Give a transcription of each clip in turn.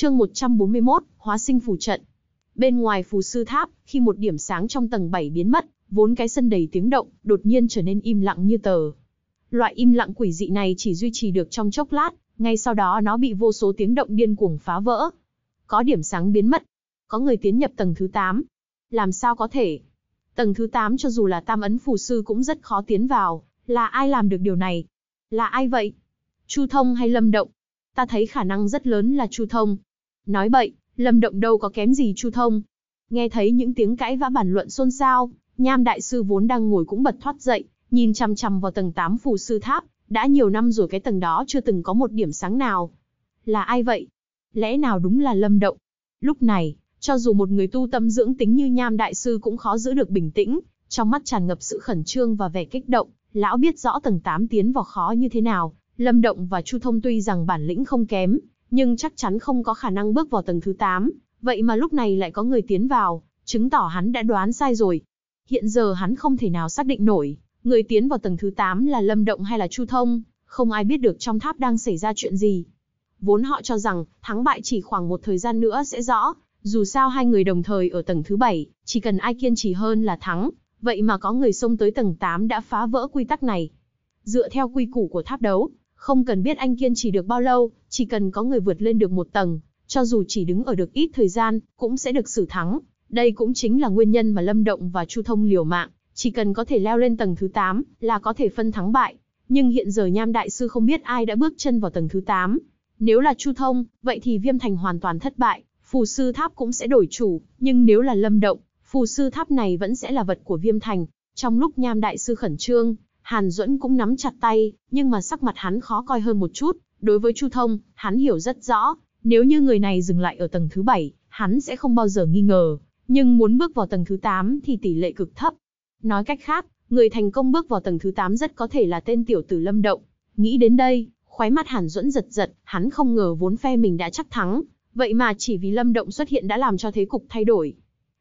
Chương 141, Hóa sinh phù trận. Bên ngoài phù sư tháp, khi một điểm sáng trong tầng 7 biến mất, vốn cái sân đầy tiếng động, đột nhiên trở nên im lặng như tờ. Loại im lặng quỷ dị này chỉ duy trì được trong chốc lát, ngay sau đó nó bị vô số tiếng động điên cuồng phá vỡ. Có điểm sáng biến mất, có người tiến nhập tầng thứ 8. Làm sao có thể? Tầng thứ 8 cho dù là tam ấn phù sư cũng rất khó tiến vào, là ai làm được điều này? Là ai vậy? Chu Thông hay Lâm Động? Ta thấy khả năng rất lớn là Chu Thông. Nói bậy, Lâm Động đâu có kém gì Chu Thông. Nghe thấy những tiếng cãi vã bàn luận xôn xao, Nham đại sư vốn đang ngồi cũng bật thoát dậy, nhìn chằm chằm vào tầng 8 phù sư tháp, đã nhiều năm rồi cái tầng đó chưa từng có một điểm sáng nào. Là ai vậy? Lẽ nào đúng là Lâm Động? Lúc này, cho dù một người tu tâm dưỡng tính như Nham đại sư cũng khó giữ được bình tĩnh, trong mắt tràn ngập sự khẩn trương và vẻ kích động, lão biết rõ tầng 8 tiến vào khó như thế nào, Lâm Động và Chu Thông tuy rằng bản lĩnh không kém, nhưng chắc chắn không có khả năng bước vào tầng thứ 8, vậy mà lúc này lại có người tiến vào, chứng tỏ hắn đã đoán sai rồi. Hiện giờ hắn không thể nào xác định nổi, người tiến vào tầng thứ 8 là Lâm Động hay là Chu Thông, không ai biết được trong tháp đang xảy ra chuyện gì. Vốn họ cho rằng, thắng bại chỉ khoảng một thời gian nữa sẽ rõ, dù sao hai người đồng thời ở tầng thứ 7, chỉ cần ai kiên trì hơn là thắng, vậy mà có người xông tới tầng 8 đã phá vỡ quy tắc này. Dựa theo quy củ của tháp đấu, không cần biết anh kiên trì được bao lâu, chỉ cần có người vượt lên được một tầng, cho dù chỉ đứng ở được ít thời gian, cũng sẽ được xử thắng. Đây cũng chính là nguyên nhân mà Lâm Động và Chu Thông liều mạng, chỉ cần có thể leo lên tầng thứ 8 là có thể phân thắng bại. Nhưng hiện giờ Nham Đại Sư không biết ai đã bước chân vào tầng thứ 8. Nếu là Chu Thông, vậy thì Viêm Thành hoàn toàn thất bại, Phù Sư Tháp cũng sẽ đổi chủ, nhưng nếu là Lâm Động, Phù Sư Tháp này vẫn sẽ là vật của Viêm Thành. Trong lúc Nham Đại Sư khẩn trương, Hàn Duẫn cũng nắm chặt tay, nhưng mà sắc mặt hắn khó coi hơn một chút. Đối với Chu Thông, hắn hiểu rất rõ, nếu như người này dừng lại ở tầng thứ 7, hắn sẽ không bao giờ nghi ngờ, nhưng muốn bước vào tầng thứ 8 thì tỷ lệ cực thấp. Nói cách khác, người thành công bước vào tầng thứ 8 rất có thể là tên tiểu tử Lâm Động. Nghĩ đến đây, khóe mắt Hàn Duẫn giật giật, hắn không ngờ vốn phe mình đã chắc thắng, vậy mà chỉ vì Lâm Động xuất hiện đã làm cho thế cục thay đổi.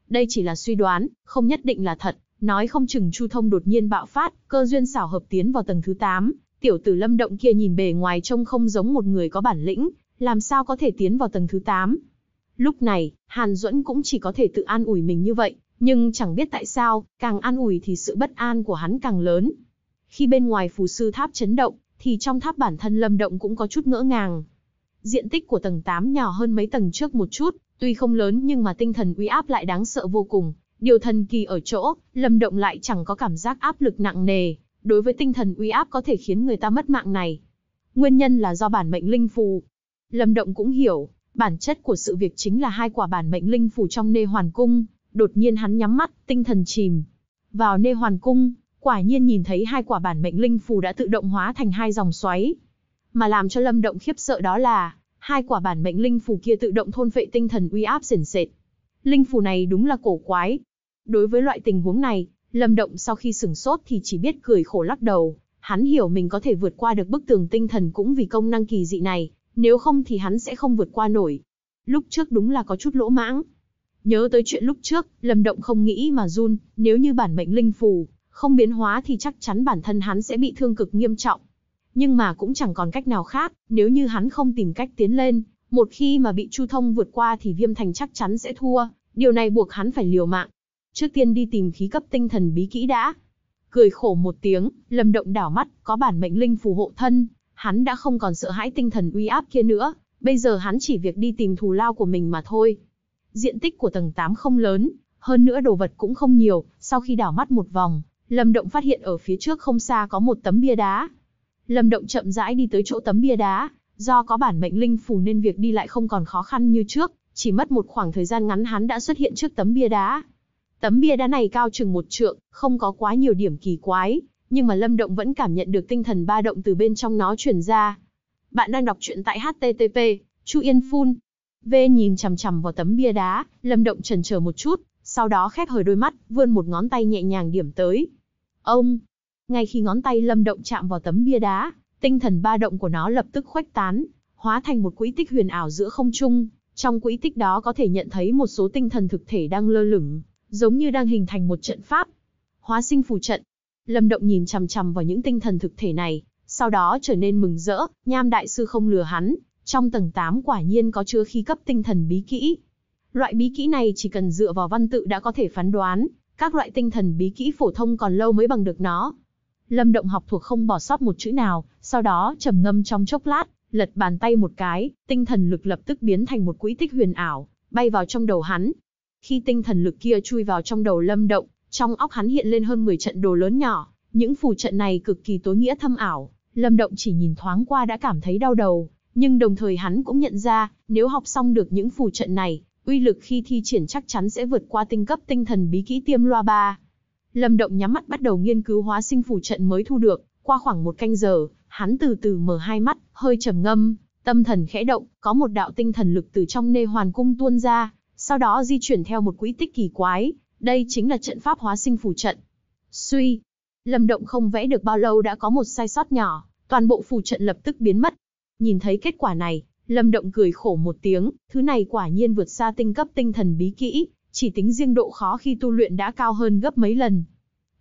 Đây chỉ là suy đoán, không nhất định là thật, Nói không chừng Chu Thông đột nhiên bạo phát, cơ duyên xảo hợp tiến vào tầng thứ 8, tiểu tử lâm động kia nhìn bề ngoài trông không giống một người có bản lĩnh, làm sao có thể tiến vào tầng thứ 8. Lúc này, Hàn Duẫn cũng chỉ có thể tự an ủi mình như vậy, nhưng chẳng biết tại sao, càng an ủi thì sự bất an của hắn càng lớn. Khi bên ngoài phù sư tháp chấn động, thì trong tháp bản thân lâm động cũng có chút ngỡ ngàng. Diện tích của tầng 8 nhỏ hơn mấy tầng trước một chút, tuy không lớn nhưng mà tinh thần uy áp lại đáng sợ vô cùng, Điều thần kỳ ở chỗ, Lâm Động lại chẳng có cảm giác áp lực nặng nề, đối với tinh thần uy áp có thể khiến người ta mất mạng này. Nguyên nhân là do bản mệnh linh phù. Lâm Động cũng hiểu, bản chất của sự việc chính là hai quả bản mệnh linh phù trong nê hoàn cung, đột nhiên hắn nhắm mắt, tinh thần chìm. Vào nê hoàn cung, quả nhiên nhìn thấy hai quả bản mệnh linh phù đã tự động hóa thành hai dòng xoáy. Mà làm cho Lâm Động khiếp sợ đó là, hai quả bản mệnh linh phù kia tự động thôn vệ tinh thần uy áp sền sệt. Linh phù này đúng là cổ quái, Đối với loại tình huống này, Lâm Động sau khi sửng sốt thì chỉ biết cười khổ lắc đầu, hắn hiểu mình có thể vượt qua được bức tường tinh thần cũng vì công năng kỳ dị này, nếu không thì hắn sẽ không vượt qua nổi. Lúc trước đúng là có chút lỗ mãng. Nhớ tới chuyện lúc trước, Lâm Động không nghĩ mà run, nếu như bản mệnh linh phù không biến hóa thì chắc chắn bản thân hắn sẽ bị thương cực nghiêm trọng. Nhưng mà cũng chẳng còn cách nào khác, nếu như hắn không tìm cách tiến lên, một khi mà bị Chu Thông vượt qua thì Viêm Thành chắc chắn sẽ thua, điều này buộc hắn phải liều mạng trước tiên đi tìm khí cấp tinh thần bí kỹ đã. Cười khổ một tiếng, Lâm Động đảo mắt, có bản mệnh linh phù hộ thân, hắn đã không còn sợ hãi tinh thần uy áp kia nữa, bây giờ hắn chỉ việc đi tìm thù lao của mình mà thôi. Diện tích của tầng 8 không lớn, hơn nữa đồ vật cũng không nhiều, sau khi đảo mắt một vòng, Lâm Động phát hiện ở phía trước không xa có một tấm bia đá. Lâm Động chậm rãi đi tới chỗ tấm bia đá, do có bản mệnh linh phù nên việc đi lại không còn khó khăn như trước, chỉ mất một khoảng thời gian ngắn hắn đã xuất hiện trước tấm bia đá. Tấm bia đá này cao chừng một trượng, không có quá nhiều điểm kỳ quái, nhưng mà Lâm Động vẫn cảm nhận được tinh thần ba động từ bên trong nó truyền ra. Bạn đang đọc truyện tại http Chu Yên Phun. V nhìn chằm chằm vào tấm bia đá, Lâm Động chần chờ một chút, sau đó khép hờ đôi mắt, vươn một ngón tay nhẹ nhàng điểm tới. Ông. Ngay khi ngón tay Lâm Động chạm vào tấm bia đá, tinh thần ba động của nó lập tức khuếch tán, hóa thành một quỹ tích huyền ảo giữa không trung, trong quỹ tích đó có thể nhận thấy một số tinh thần thực thể đang lơ lửng, giống như đang hình thành một trận pháp. Hóa sinh phù trận. Lâm Động nhìn chằm chằm vào những tinh thần thực thể này, sau đó trở nên mừng rỡ, Nham đại sư không lừa hắn, trong tầng 8 quả nhiên có chứa khí cấp tinh thần bí kỹ. Loại bí kỹ này chỉ cần dựa vào văn tự đã có thể phán đoán, các loại tinh thần bí kỹ phổ thông còn lâu mới bằng được nó. Lâm Động học thuộc không bỏ sót một chữ nào, sau đó trầm ngâm trong chốc lát, lật bàn tay một cái, tinh thần lực lập tức biến thành một quỹ tích huyền ảo, bay vào trong đầu hắn, khi tinh thần lực kia chui vào trong đầu Lâm Động, trong óc hắn hiện lên hơn 10 trận đồ lớn nhỏ, những phù trận này cực kỳ tối nghĩa thâm ảo, Lâm Động chỉ nhìn thoáng qua đã cảm thấy đau đầu, nhưng đồng thời hắn cũng nhận ra, nếu học xong được những phù trận này, uy lực khi thi triển chắc chắn sẽ vượt qua tinh cấp tinh thần bí kỹ tiêm loa ba. Lâm Động nhắm mắt bắt đầu nghiên cứu hóa sinh phù trận mới thu được, qua khoảng một canh giờ, hắn từ từ mở hai mắt, hơi trầm ngâm, tâm thần khẽ động, có một đạo tinh thần lực từ trong nê hoàn cung tuôn ra, sau đó di chuyển theo một quỹ tích kỳ quái, đây chính là trận pháp hóa sinh phù trận. Suy, Lâm Động không vẽ được bao lâu đã có một sai sót nhỏ, toàn bộ phù trận lập tức biến mất. Nhìn thấy kết quả này, Lâm Động cười khổ một tiếng, thứ này quả nhiên vượt xa tinh cấp tinh thần bí kỹ, chỉ tính riêng độ khó khi tu luyện đã cao hơn gấp mấy lần.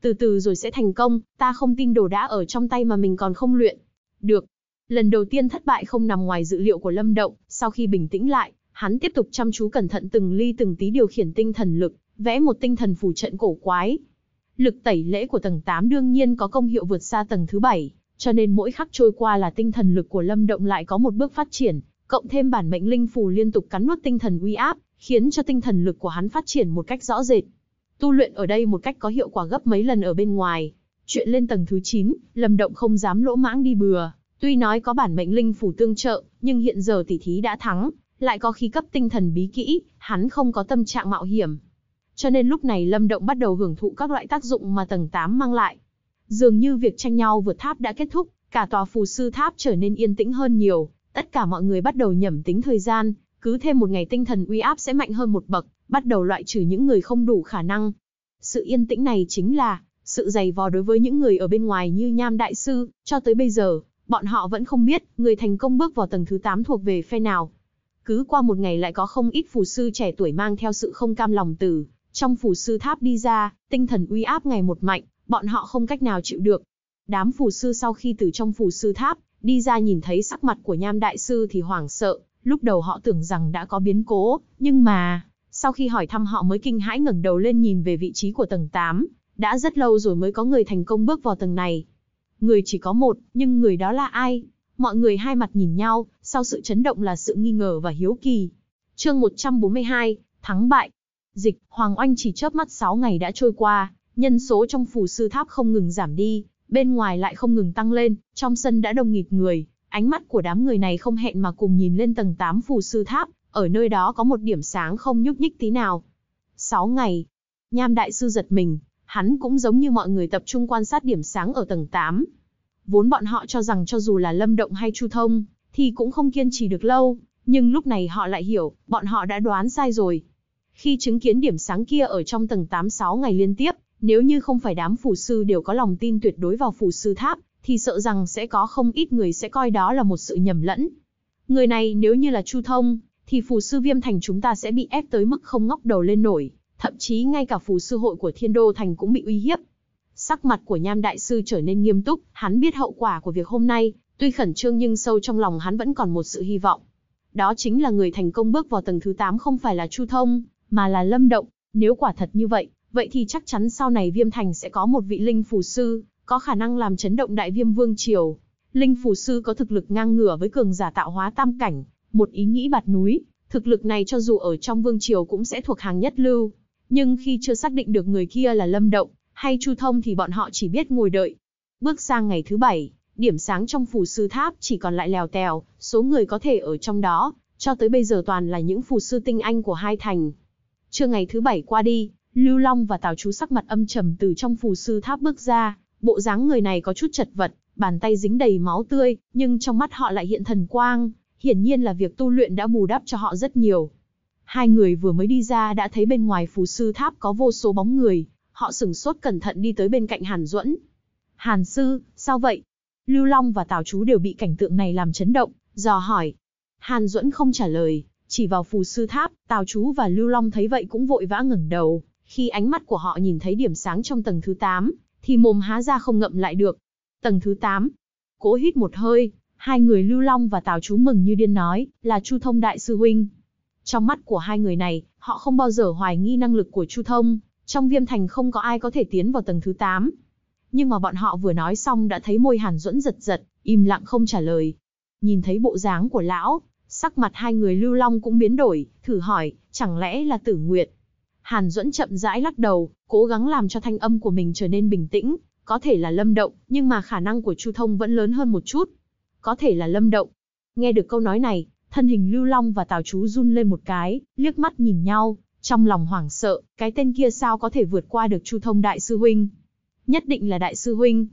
Từ từ rồi sẽ thành công, ta không tin đồ đã ở trong tay mà mình còn không luyện. Được. Lần đầu tiên thất bại không nằm ngoài dự liệu của Lâm Động, sau khi bình tĩnh lại, hắn tiếp tục chăm chú cẩn thận từng ly từng tí điều khiển tinh thần lực, vẽ một tinh thần phù trận cổ quái. Lực tẩy lễ của tầng 8 đương nhiên có công hiệu vượt xa tầng thứ 7, cho nên mỗi khắc trôi qua là tinh thần lực của Lâm Động lại có một bước phát triển, cộng thêm bản mệnh linh phù liên tục cắn nuốt tinh thần uy áp, khiến cho tinh thần lực của hắn phát triển một cách rõ rệt. Tu luyện ở đây một cách có hiệu quả gấp mấy lần ở bên ngoài. Chuyện lên tầng thứ 9, Lâm Động không dám lỗ mãng đi bừa, tuy nói có bản mệnh linh phủ tương trợ, nhưng hiện giờ tỷ thí đã thắng, lại có khí cấp tinh thần bí kỹ, hắn không có tâm trạng mạo hiểm. Cho nên lúc này Lâm Động bắt đầu hưởng thụ các loại tác dụng mà tầng 8 mang lại. Dường như việc tranh nhau vượt tháp đã kết thúc, cả tòa phù sư tháp trở nên yên tĩnh hơn nhiều, tất cả mọi người bắt đầu nhẩm tính thời gian, cứ thêm một ngày tinh thần uy áp sẽ mạnh hơn một bậc, bắt đầu loại trừ những người không đủ khả năng. Sự yên tĩnh này chính là sự dày vò đối với những người ở bên ngoài như Nham Đại Sư, cho tới bây giờ, bọn họ vẫn không biết người thành công bước vào tầng thứ 8 thuộc về phe nào, cứ qua một ngày lại có không ít phù sư trẻ tuổi mang theo sự không cam lòng từ trong phù sư tháp đi ra, tinh thần uy áp ngày một mạnh, bọn họ không cách nào chịu được. Đám phù sư sau khi từ trong phù sư tháp đi ra nhìn thấy sắc mặt của Nham đại sư thì hoảng sợ, lúc đầu họ tưởng rằng đã có biến cố, nhưng mà sau khi hỏi thăm họ mới kinh hãi ngẩng đầu lên nhìn về vị trí của tầng 8, đã rất lâu rồi mới có người thành công bước vào tầng này. Người chỉ có một, nhưng người đó là ai? Mọi người hai mặt nhìn nhau, sau sự chấn động là sự nghi ngờ và hiếu kỳ. Chương 142, thắng bại. Dịch, Hoàng Oanh chỉ chớp mắt 6 ngày đã trôi qua, nhân số trong phủ sư tháp không ngừng giảm đi, bên ngoài lại không ngừng tăng lên, trong sân đã đông nghịt người, ánh mắt của đám người này không hẹn mà cùng nhìn lên tầng 8 phủ sư tháp, ở nơi đó có một điểm sáng không nhúc nhích tí nào. 6 ngày, Nham đại sư giật mình, hắn cũng giống như mọi người tập trung quan sát điểm sáng ở tầng 8, Vốn bọn họ cho rằng cho dù là Lâm Động hay Chu Thông, thì cũng không kiên trì được lâu, nhưng lúc này họ lại hiểu, bọn họ đã đoán sai rồi. Khi chứng kiến điểm sáng kia ở trong tầng 86 ngày liên tiếp, nếu như không phải đám phù sư đều có lòng tin tuyệt đối vào phù sư tháp, thì sợ rằng sẽ có không ít người sẽ coi đó là một sự nhầm lẫn. Người này nếu như là Chu Thông, thì phù sư Viêm Thành chúng ta sẽ bị ép tới mức không ngóc đầu lên nổi, thậm chí ngay cả phù sư hội của Thiên Đô Thành cũng bị uy hiếp. Sắc mặt của Nham Đại Sư trở nên nghiêm túc, hắn biết hậu quả của việc hôm nay, tuy khẩn trương nhưng sâu trong lòng hắn vẫn còn một sự hy vọng. Đó chính là người thành công bước vào tầng thứ 8 không phải là Chu Thông, mà là Lâm Động. Nếu quả thật như vậy, vậy thì chắc chắn sau này Viêm Thành sẽ có một vị linh phù sư, có khả năng làm chấn động đại viêm vương triều. Linh phù sư có thực lực ngang ngửa với cường giả tạo hóa tam cảnh, một ý nghĩ bạt núi, thực lực này cho dù ở trong vương triều cũng sẽ thuộc hàng nhất lưu. Nhưng khi chưa xác định được người kia là Lâm Động, hay Chu Thông thì bọn họ chỉ biết ngồi đợi. Bước sang ngày thứ bảy, điểm sáng trong phù sư tháp chỉ còn lại lèo tèo, số người có thể ở trong đó, cho tới bây giờ toàn là những phù sư tinh anh của hai thành. Trưa ngày thứ bảy qua đi, Lưu Long và Tào Chú sắc mặt âm trầm từ trong phù sư tháp bước ra, bộ dáng người này có chút chật vật, bàn tay dính đầy máu tươi, nhưng trong mắt họ lại hiện thần quang, hiển nhiên là việc tu luyện đã bù đắp cho họ rất nhiều. Hai người vừa mới đi ra đã thấy bên ngoài phù sư tháp có vô số bóng người, họ sửng sốt cẩn thận đi tới bên cạnh Hàn Duẫn. Hàn Sư, sao vậy? Lưu Long và Tào Chú đều bị cảnh tượng này làm chấn động, dò hỏi. Hàn Duẫn không trả lời, chỉ vào phù sư tháp, Tào Chú và Lưu Long thấy vậy cũng vội vã ngẩng đầu. Khi ánh mắt của họ nhìn thấy điểm sáng trong tầng thứ 8, thì mồm há ra không ngậm lại được. Tầng thứ 8. Cố hít một hơi, hai người Lưu Long và Tào Chú mừng như điên nói, là Chu Thông Đại Sư Huynh. Trong mắt của hai người này, họ không bao giờ hoài nghi năng lực của Chu Thông, trong viêm thành không có ai có thể tiến vào tầng thứ 8. Nhưng mà bọn họ vừa nói xong đã thấy môi hàn duẫn giật giật, im lặng không trả lời. Nhìn thấy bộ dáng của lão, sắc mặt hai người lưu long cũng biến đổi, thử hỏi, chẳng lẽ là tử nguyệt? Hàn duẫn chậm rãi lắc đầu, cố gắng làm cho thanh âm của mình trở nên bình tĩnh, có thể là lâm động, nhưng mà khả năng của Chu Thông vẫn lớn hơn một chút. Có thể là lâm động. Nghe được câu nói này, thân hình Lưu Long và Tào Chú run lên một cái, liếc mắt nhìn nhau, trong lòng hoảng sợ, cái tên kia sao có thể vượt qua được Chu Thông Đại Sư Huynh? Nhất định là Đại Sư Huynh.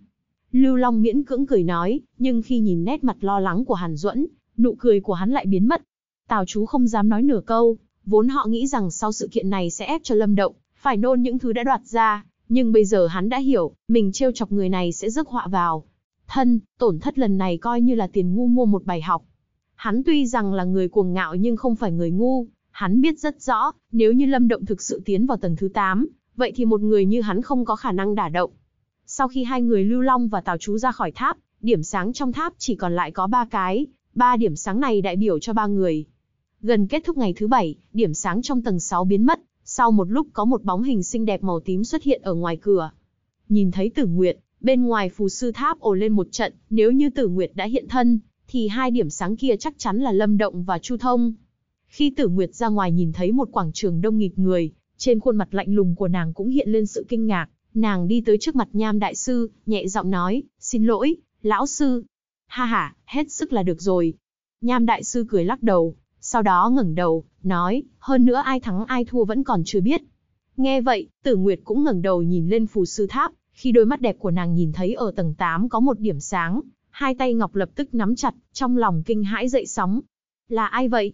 Lưu Long miễn cưỡng cười nói, nhưng khi nhìn nét mặt lo lắng của Hàn Duẫn, nụ cười của hắn lại biến mất. Tào chú không dám nói nửa câu, vốn họ nghĩ rằng sau sự kiện này sẽ ép cho Lâm Động, phải nôn những thứ đã đoạt ra, nhưng bây giờ hắn đã hiểu, mình trêu chọc người này sẽ rước họa vào. Thân, tổn thất lần này coi như là tiền ngu mua một bài học. Hắn tuy rằng là người cuồng ngạo nhưng không phải người ngu, Hắn biết rất rõ, nếu như Lâm Động thực sự tiến vào tầng thứ 8, vậy thì một người như hắn không có khả năng đả động. Sau khi hai người Lưu Long và Tào Chú ra khỏi tháp, điểm sáng trong tháp chỉ còn lại có ba cái, ba điểm sáng này đại biểu cho ba người. Gần kết thúc ngày thứ bảy, điểm sáng trong tầng 6 biến mất, sau một lúc có một bóng hình xinh đẹp màu tím xuất hiện ở ngoài cửa. Nhìn thấy Tử Nguyệt, bên ngoài phù sư tháp ồ lên một trận, nếu như Tử Nguyệt đã hiện thân, thì hai điểm sáng kia chắc chắn là Lâm Động và Chu Thông, khi Tử Nguyệt ra ngoài nhìn thấy một quảng trường đông nghịt người, trên khuôn mặt lạnh lùng của nàng cũng hiện lên sự kinh ngạc, nàng đi tới trước mặt Nham đại sư, nhẹ giọng nói, "Xin lỗi, lão sư." "Ha ha, hết sức là được rồi." Nham đại sư cười lắc đầu, sau đó ngẩng đầu, nói, "Hơn nữa ai thắng ai thua vẫn còn chưa biết." Nghe vậy, Tử Nguyệt cũng ngẩng đầu nhìn lên phù sư tháp, khi đôi mắt đẹp của nàng nhìn thấy ở tầng tám có một điểm sáng, hai tay ngọc lập tức nắm chặt, trong lòng kinh hãi dậy sóng. Là ai vậy?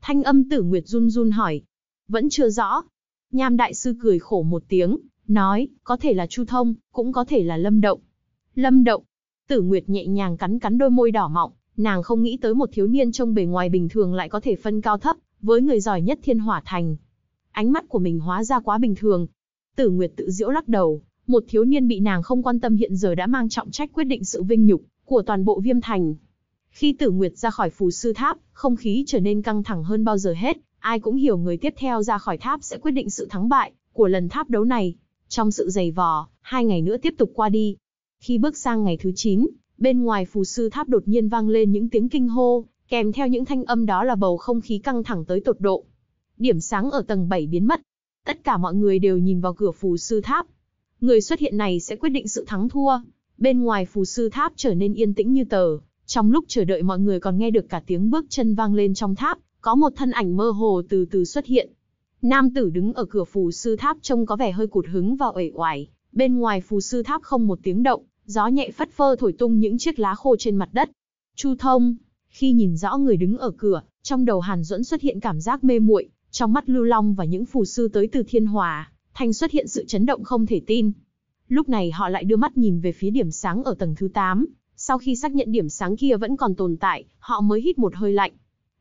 Thanh âm tử nguyệt run run hỏi. Vẫn chưa rõ. Nham đại sư cười khổ một tiếng, nói, có thể là Chu Thông, cũng có thể là Lâm Động. Lâm Động. Tử Nguyệt nhẹ nhàng cắn cắn đôi môi đỏ mọng, nàng không nghĩ tới một thiếu niên trông bề ngoài bình thường lại có thể phân cao thấp với người giỏi nhất Thiên Hỏa Thành. Ánh mắt của mình hóa ra quá bình thường. Tử Nguyệt tự giễu lắc đầu, một thiếu niên bị nàng không quan tâm hiện giờ đã mang trọng trách quyết định sự vinh nhục của toàn bộ Viêm Thành. Khi Tử Nguyệt ra khỏi phù sư tháp, không khí trở nên căng thẳng hơn bao giờ hết, ai cũng hiểu người tiếp theo ra khỏi tháp sẽ quyết định sự thắng bại của lần tháp đấu này. Trong sự giày vò, hai ngày nữa tiếp tục qua đi. Khi bước sang ngày thứ 9, bên ngoài phù sư tháp đột nhiên vang lên những tiếng kinh hô, kèm theo những thanh âm đó là bầu không khí căng thẳng tới tột độ. Điểm sáng ở tầng 7 biến mất. Tất cả mọi người đều nhìn vào cửa phù sư tháp. Người xuất hiện này sẽ quyết định sự thắng thua. Bên ngoài phù sư tháp trở nên yên tĩnh như tờ, trong lúc chờ đợi mọi người còn nghe được cả tiếng bước chân vang lên trong tháp, có một thân ảnh mơ hồ từ từ xuất hiện. Nam tử đứng ở cửa phù sư tháp trông có vẻ hơi cụt hứng và uể oải, bên ngoài phù sư tháp không một tiếng động, gió nhẹ phất phơ thổi tung những chiếc lá khô trên mặt đất. Chu Thông, khi nhìn rõ người đứng ở cửa, trong đầu Hàn Dẫn xuất hiện cảm giác mê muội, trong mắt Lưu Long và những phù sư tới từ Thiên Hòa, thành xuất hiện sự chấn động không thể tin. Lúc này họ lại đưa mắt nhìn về phía điểm sáng ở tầng thứ 8, sau khi xác nhận điểm sáng kia vẫn còn tồn tại, họ mới hít một hơi lạnh.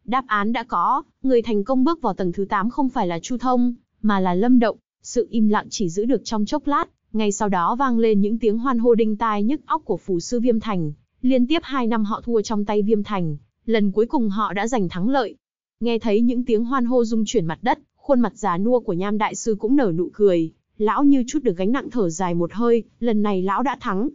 Đáp án đã có, người thành công bước vào tầng thứ 8 không phải là Chu Thông, mà là Lâm Động. Sự im lặng chỉ giữ được trong chốc lát, ngay sau đó vang lên những tiếng hoan hô đinh tai nhức óc của phù sư Viêm Thành. Liên tiếp hai năm họ thua trong tay Viêm Thành, lần cuối cùng họ đã giành thắng lợi. Nghe thấy những tiếng hoan hô rung chuyển mặt đất, khuôn mặt già nua của nham đại sư cũng nở nụ cười. Lão như chút được gánh nặng thở dài một hơi, lần này lão đã thắng,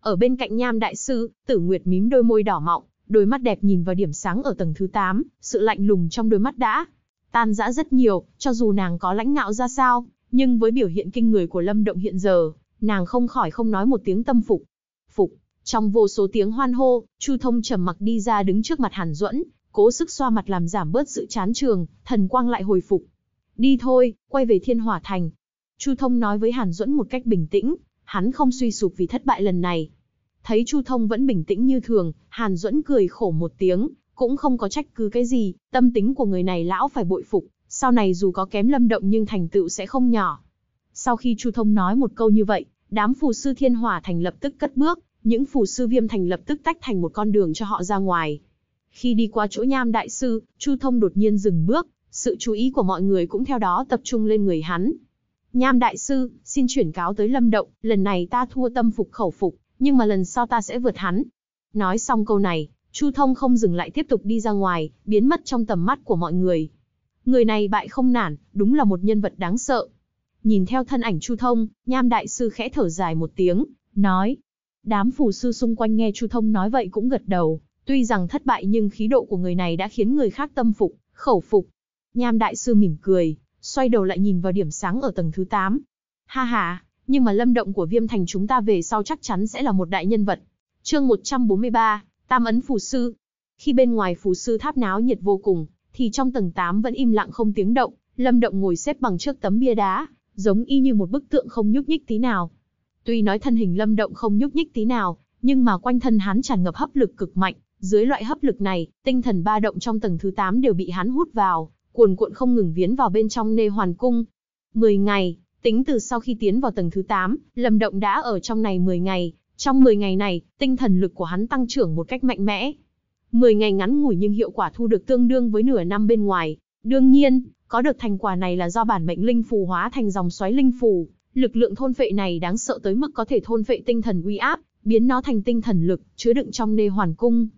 ở bên cạnh Nham đại sư, Tử Nguyệt mím đôi môi đỏ mọng, đôi mắt đẹp nhìn vào điểm sáng ở tầng thứ 8, sự lạnh lùng trong đôi mắt đã tan dã rất nhiều, cho dù nàng có lãnh ngạo ra sao, nhưng với biểu hiện kinh người của Lâm Động hiện giờ, nàng không khỏi không nói một tiếng tâm phục. Phục, trong vô số tiếng hoan hô, Chu Thông trầm mặc đi ra đứng trước mặt Hàn Duẫn, cố sức xoa mặt làm giảm bớt sự chán trường, thần quang lại hồi phục. Đi thôi, quay về Thiên Hỏa Thành. Chu Thông nói với Hàn Duẫn một cách bình tĩnh, hắn không suy sụp vì thất bại lần này. Thấy Chu Thông vẫn bình tĩnh như thường, Hàn Duẫn cười khổ một tiếng, cũng không có trách cứ cái gì, tâm tính của người này lão phải bội phục, sau này dù có kém lâm động nhưng thành tựu sẽ không nhỏ. Sau khi Chu Thông nói một câu như vậy, đám phù sư thiên hỏa thành lập tức cất bước, những phù sư viêm thành lập tức tách thành một con đường cho họ ra ngoài. Khi đi qua chỗ nham đại sư, Chu Thông đột nhiên dừng bước, sự chú ý của mọi người cũng theo đó tập trung lên người hắn, Nham đại sư, xin chuyển cáo tới Lâm Động, lần này ta thua tâm phục khẩu phục, nhưng mà lần sau ta sẽ vượt hắn. Nói xong câu này, Chu Thông không dừng lại tiếp tục đi ra ngoài, biến mất trong tầm mắt của mọi người. Người này bại không nản, đúng là một nhân vật đáng sợ. Nhìn theo thân ảnh Chu Thông, Nham đại sư khẽ thở dài một tiếng, nói: Đám phù sư xung quanh nghe Chu Thông nói vậy cũng gật đầu, tuy rằng thất bại nhưng khí độ của người này đã khiến người khác tâm phục, khẩu phục. Nham đại sư mỉm cười, xoay đầu lại nhìn vào điểm sáng ở tầng thứ 8. Ha ha, nhưng mà lâm động của viêm thành chúng ta về sau chắc chắn sẽ là một đại nhân vật. Chương 143, Tam ấn phù sư. Khi bên ngoài phù sư tháp náo nhiệt vô cùng, thì trong tầng 8 vẫn im lặng không tiếng động, lâm động ngồi xếp bằng trước tấm bia đá, giống y như một bức tượng không nhúc nhích tí nào. Tuy nói thân hình lâm động không nhúc nhích tí nào, nhưng mà quanh thân hắn tràn ngập hấp lực cực mạnh, dưới loại hấp lực này, tinh thần ba động trong tầng thứ 8 đều bị hắn hút vào, cuồn cuộn không ngừng viến vào bên trong nê hoàn cung. Mười ngày, tính từ sau khi tiến vào tầng thứ 8, Lâm Động đã ở trong này 10 ngày, trong 10 ngày này, tinh thần lực của hắn tăng trưởng một cách mạnh mẽ. 10 ngày ngắn ngủi nhưng hiệu quả thu được tương đương với nửa năm bên ngoài. Đương nhiên, có được thành quả này là do bản mệnh linh phù hóa thành dòng xoáy linh phù, lực lượng thôn phệ này đáng sợ tới mức có thể thôn phệ tinh thần uy áp, biến nó thành tinh thần lực chứa đựng trong nê hoàn cung.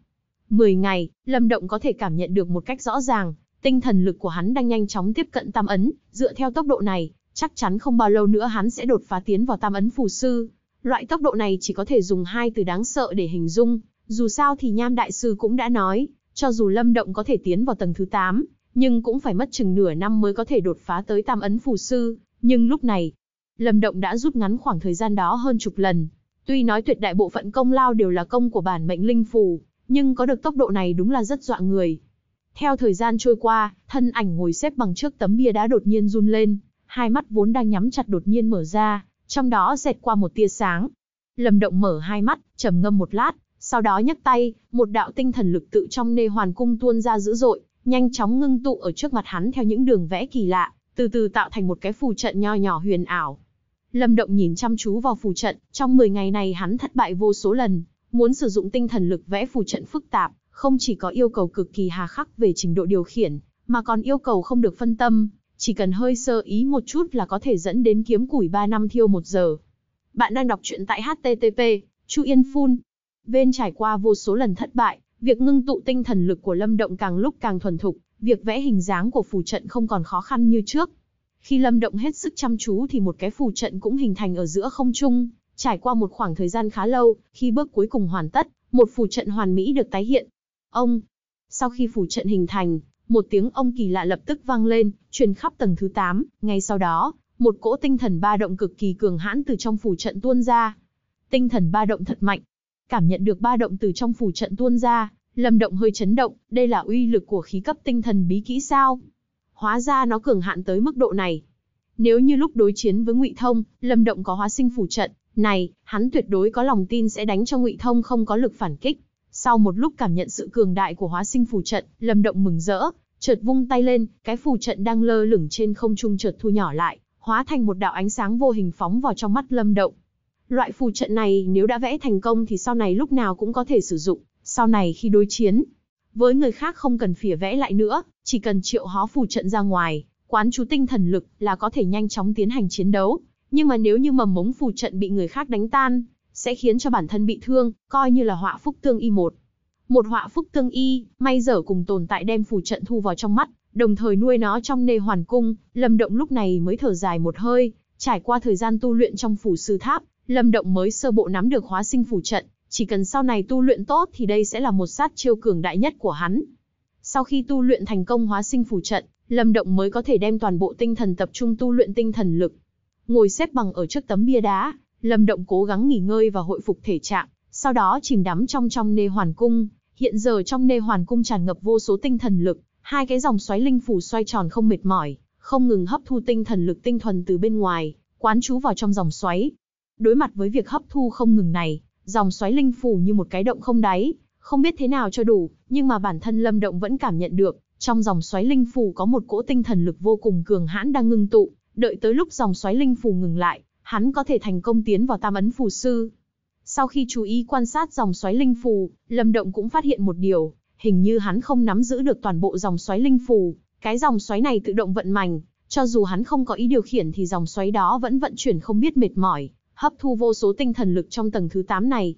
10 ngày, Lâm Động có thể cảm nhận được một cách rõ ràng, Tinh thần lực của hắn đang nhanh chóng tiếp cận tam ấn, dựa theo tốc độ này, chắc chắn không bao lâu nữa hắn sẽ đột phá tiến vào tam ấn phù sư. Loại tốc độ này chỉ có thể dùng hai từ đáng sợ để hình dung, dù sao thì Nham Đại Sư cũng đã nói, cho dù Lâm Động có thể tiến vào tầng thứ 8, nhưng cũng phải mất chừng nửa năm mới có thể đột phá tới tam ấn phù sư, nhưng lúc này, Lâm Động đã rút ngắn khoảng thời gian đó hơn chục lần. Tuy nói tuyệt đại bộ phận công lao đều là công của bản mệnh linh phù, nhưng có được tốc độ này đúng là rất dọa người. Theo thời gian trôi qua, thân ảnh ngồi xếp bằng trước tấm bia đá đột nhiên run lên, hai mắt vốn đang nhắm chặt đột nhiên mở ra, trong đó xẹt qua một tia sáng. Lâm Động mở hai mắt, trầm ngâm một lát, sau đó nhấc tay, một đạo tinh thần lực tự trong nê hoàn cung tuôn ra dữ dội, nhanh chóng ngưng tụ ở trước mặt hắn theo những đường vẽ kỳ lạ, từ từ tạo thành một cái phù trận nho nhỏ huyền ảo. Lâm Động nhìn chăm chú vào phù trận, trong 10 ngày này hắn thất bại vô số lần, muốn sử dụng tinh thần lực vẽ phù trận phức tạp, không chỉ có yêu cầu cực kỳ hà khắc về trình độ điều khiển, mà còn yêu cầu không được phân tâm, chỉ cần hơi sơ ý một chút là có thể dẫn đến kiếm củi 3 năm thiêu 1 giờ. Bạn đang đọc truyện tại http chuyenphun. Bên trải qua vô số lần thất bại, việc ngưng tụ tinh thần lực của Lâm Động càng lúc càng thuần thục, việc vẽ hình dáng của phù trận không còn khó khăn như trước. Khi Lâm Động hết sức chăm chú thì một cái phù trận cũng hình thành ở giữa không trung, trải qua một khoảng thời gian khá lâu, khi bước cuối cùng hoàn tất, một phù trận hoàn mỹ được tái hiện, Ông! Sau khi phủ trận hình thành, một tiếng ông kỳ lạ lập tức vang lên, truyền khắp tầng thứ 8, ngay sau đó, một cỗ tinh thần ba động cực kỳ cường hãn từ trong phủ trận tuôn ra. Tinh thần ba động thật mạnh. Cảm nhận được ba động từ trong phủ trận tuôn ra, Lâm Động hơi chấn động, đây là uy lực của khí cấp tinh thần bí kỹ sao? Hóa ra nó cường hạn tới mức độ này. Nếu như lúc đối chiến với Ngụy Thông, Lâm Động có hóa sinh phủ trận, này, hắn tuyệt đối có lòng tin sẽ đánh cho Ngụy Thông không có lực phản kích. Sau một lúc cảm nhận sự cường đại của hóa sinh phù trận, Lâm Động mừng rỡ, chợt vung tay lên, cái phù trận đang lơ lửng trên không trung chợt thu nhỏ lại, hóa thành một đạo ánh sáng vô hình phóng vào trong mắt Lâm Động. Loại phù trận này nếu đã vẽ thành công thì sau này lúc nào cũng có thể sử dụng, sau này khi đối chiến, với người khác không cần phỉa vẽ lại nữa, chỉ cần triệu hóa phù trận ra ngoài, quán chú tinh thần lực là có thể nhanh chóng tiến hành chiến đấu. Nhưng mà nếu như mầm mống phù trận bị người khác đánh tan, sẽ khiến cho bản thân bị thương, coi như là họa phúc tương y một. Một họa phúc tương y, may dở cùng tồn tại đem phù trận thu vào trong mắt, đồng thời nuôi nó trong nê hoàn cung, Lâm Động lúc này mới thở dài một hơi, trải qua thời gian tu luyện trong phủ sư tháp, Lâm Động mới sơ bộ nắm được hóa sinh phù trận, chỉ cần sau này tu luyện tốt thì đây sẽ là một sát chiêu cường đại nhất của hắn. Sau khi tu luyện thành công hóa sinh phù trận, Lâm Động mới có thể đem toàn bộ tinh thần tập trung tu luyện tinh thần lực. Ngồi xếp bằng ở trước tấm bia đá, Lâm Động cố gắng nghỉ ngơi và hồi phục thể trạng, sau đó chìm đắm trong trong nê hoàn cung. Hiện giờ trong nê hoàn cung tràn ngập vô số tinh thần lực, hai cái dòng xoáy linh phủ xoay tròn không mệt mỏi, không ngừng hấp thu tinh thần lực tinh thuần từ bên ngoài, quán trú vào trong dòng xoáy. Đối mặt với việc hấp thu không ngừng này, dòng xoáy linh phủ như một cái động không đáy, không biết thế nào cho đủ, nhưng mà bản thân Lâm Động vẫn cảm nhận được, trong dòng xoáy linh phủ có một cỗ tinh thần lực vô cùng cường hãn đang ngưng tụ, đợi tới lúc dòng xoáy linh phủ ngừng lại, hắn có thể thành công tiến vào tam ấn phù sư. Sau khi chú ý quan sát dòng xoáy linh phù, Lâm Động cũng phát hiện một điều, hình như hắn không nắm giữ được toàn bộ dòng xoáy linh phù, cái dòng xoáy này tự động vận mành, cho dù hắn không có ý điều khiển thì dòng xoáy đó vẫn vận chuyển không biết mệt mỏi, hấp thu vô số tinh thần lực trong tầng thứ 8 này.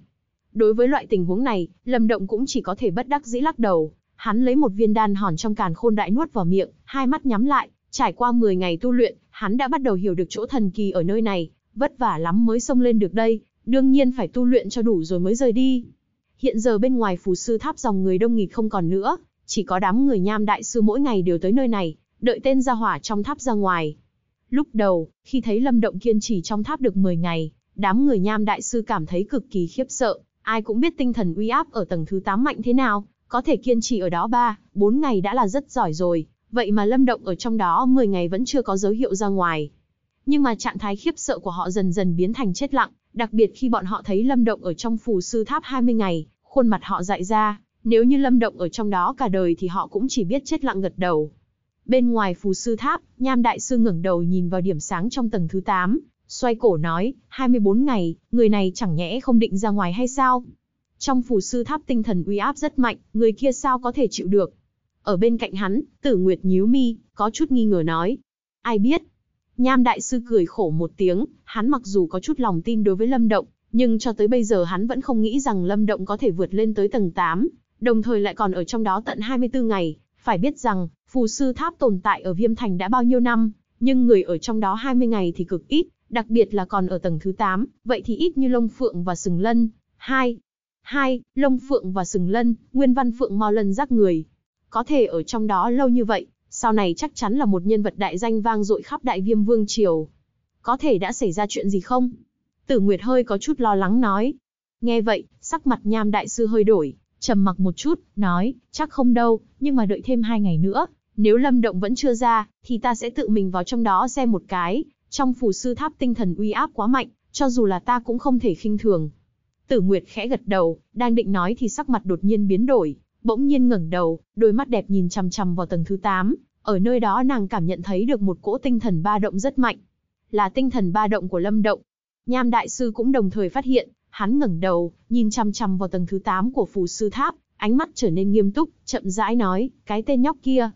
Đối với loại tình huống này, Lâm Động cũng chỉ có thể bất đắc dĩ lắc đầu, hắn lấy một viên đan hòn trong càn khôn đại nuốt vào miệng, hai mắt nhắm lại, Trải qua 10 ngày tu luyện, hắn đã bắt đầu hiểu được chỗ thần kỳ ở nơi này, vất vả lắm mới xông lên được đây, đương nhiên phải tu luyện cho đủ rồi mới rời đi. Hiện giờ bên ngoài phù sư tháp dòng người đông nghịt không còn nữa, chỉ có đám người nham đại sư mỗi ngày đều tới nơi này, đợi tên ra hỏa trong tháp ra ngoài. Lúc đầu, khi thấy Lâm Động kiên trì trong tháp được 10 ngày, đám người nham đại sư cảm thấy cực kỳ khiếp sợ, ai cũng biết tinh thần uy áp ở tầng thứ 8 mạnh thế nào, có thể kiên trì ở đó 3, 4 ngày đã là rất giỏi rồi, Vậy mà Lâm Động ở trong đó 10 ngày vẫn chưa có dấu hiệu ra ngoài. Nhưng mà trạng thái khiếp sợ của họ dần dần biến thành chết lặng, đặc biệt khi bọn họ thấy Lâm Động ở trong phù sư tháp 20 ngày, khuôn mặt họ dại ra, nếu như Lâm Động ở trong đó cả đời thì họ cũng chỉ biết chết lặng gật đầu. Bên ngoài phù sư tháp, Nham Đại Sư ngẩng đầu nhìn vào điểm sáng trong tầng thứ 8, xoay cổ nói, 24 ngày, người này chẳng nhẽ không định ra ngoài hay sao? Trong phù sư tháp tinh thần uy áp rất mạnh, người kia sao có thể chịu được? Ở bên cạnh hắn, tử nguyệt nhíu mi, có chút nghi ngờ nói. Ai biết? Nham đại sư cười khổ một tiếng, hắn mặc dù có chút lòng tin đối với Lâm Động, nhưng cho tới bây giờ hắn vẫn không nghĩ rằng Lâm Động có thể vượt lên tới tầng 8, đồng thời lại còn ở trong đó tận 24 ngày. Phải biết rằng, phù sư tháp tồn tại ở Viêm Thành đã bao nhiêu năm, nhưng người ở trong đó 20 ngày thì cực ít, đặc biệt là còn ở tầng thứ 8, vậy thì ít như lông phượng và sừng lân. 2. 2. Lông phượng và sừng lân, nguyên văn phượng mau lần rắc người, có thể ở trong đó lâu như vậy, sau này chắc chắn là một nhân vật đại danh vang dội khắp đại viêm vương triều. Có thể đã xảy ra chuyện gì không? Tử Nguyệt hơi có chút lo lắng nói. Nghe vậy, sắc mặt nham đại sư hơi đổi, trầm mặc một chút, nói, chắc không đâu, nhưng mà đợi thêm hai ngày nữa, nếu lâm động vẫn chưa ra, thì ta sẽ tự mình vào trong đó xem một cái, trong phủ sư tháp tinh thần uy áp quá mạnh, cho dù là ta cũng không thể khinh thường. Tử Nguyệt khẽ gật đầu, đang định nói thì sắc mặt đột nhiên biến đổi, bỗng nhiên ngẩng đầu, đôi mắt đẹp nhìn chằm chằm vào tầng thứ 8, ở nơi đó nàng cảm nhận thấy được một cỗ tinh thần ba động rất mạnh. Là tinh thần ba động của Lâm Động. Nham đại sư cũng đồng thời phát hiện, hắn ngẩng đầu, nhìn chằm chằm vào tầng thứ 8 của phù sư tháp, ánh mắt trở nên nghiêm túc, chậm rãi nói, cái tên nhóc kia.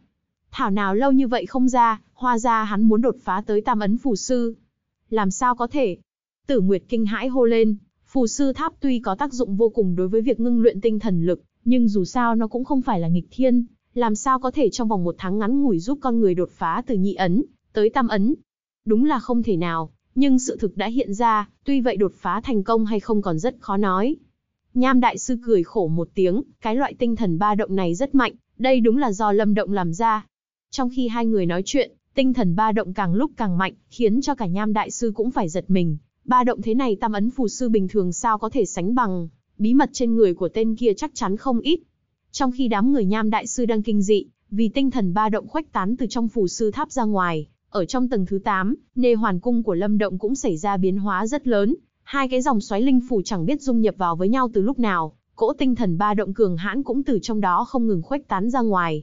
Thảo nào lâu như vậy không ra, hoa ra hắn muốn đột phá tới tam ấn phù sư. Làm sao có thể? Tử Nguyệt kinh hãi hô lên, phù sư tháp tuy có tác dụng vô cùng đối với việc ngưng luyện tinh thần lực, nhưng dù sao nó cũng không phải là nghịch thiên, làm sao có thể trong vòng một tháng ngắn ngủi giúp con người đột phá từ nhị ấn tới tam ấn. Đúng là không thể nào, nhưng sự thực đã hiện ra, tuy vậy đột phá thành công hay không còn rất khó nói. Nham đại sư cười khổ một tiếng, cái loại tinh thần ba động này rất mạnh, đây đúng là do lâm động làm ra. Trong khi hai người nói chuyện, tinh thần ba động càng lúc càng mạnh, khiến cho cả nham đại sư cũng phải giật mình. Ba động thế này tam ấn phù sư bình thường sao có thể sánh bằng bí mật trên người của tên kia chắc chắn không ít. Trong khi đám người nham đại sư đang kinh dị, vì tinh thần ba động khuếch tán từ trong phủ sư tháp ra ngoài, ở trong tầng thứ 8, nê hoàn cung của Lâm Động cũng xảy ra biến hóa rất lớn, hai cái dòng xoáy linh phủ chẳng biết dung nhập vào với nhau từ lúc nào, cỗ tinh thần ba động cường hãn cũng từ trong đó không ngừng khuếch tán ra ngoài.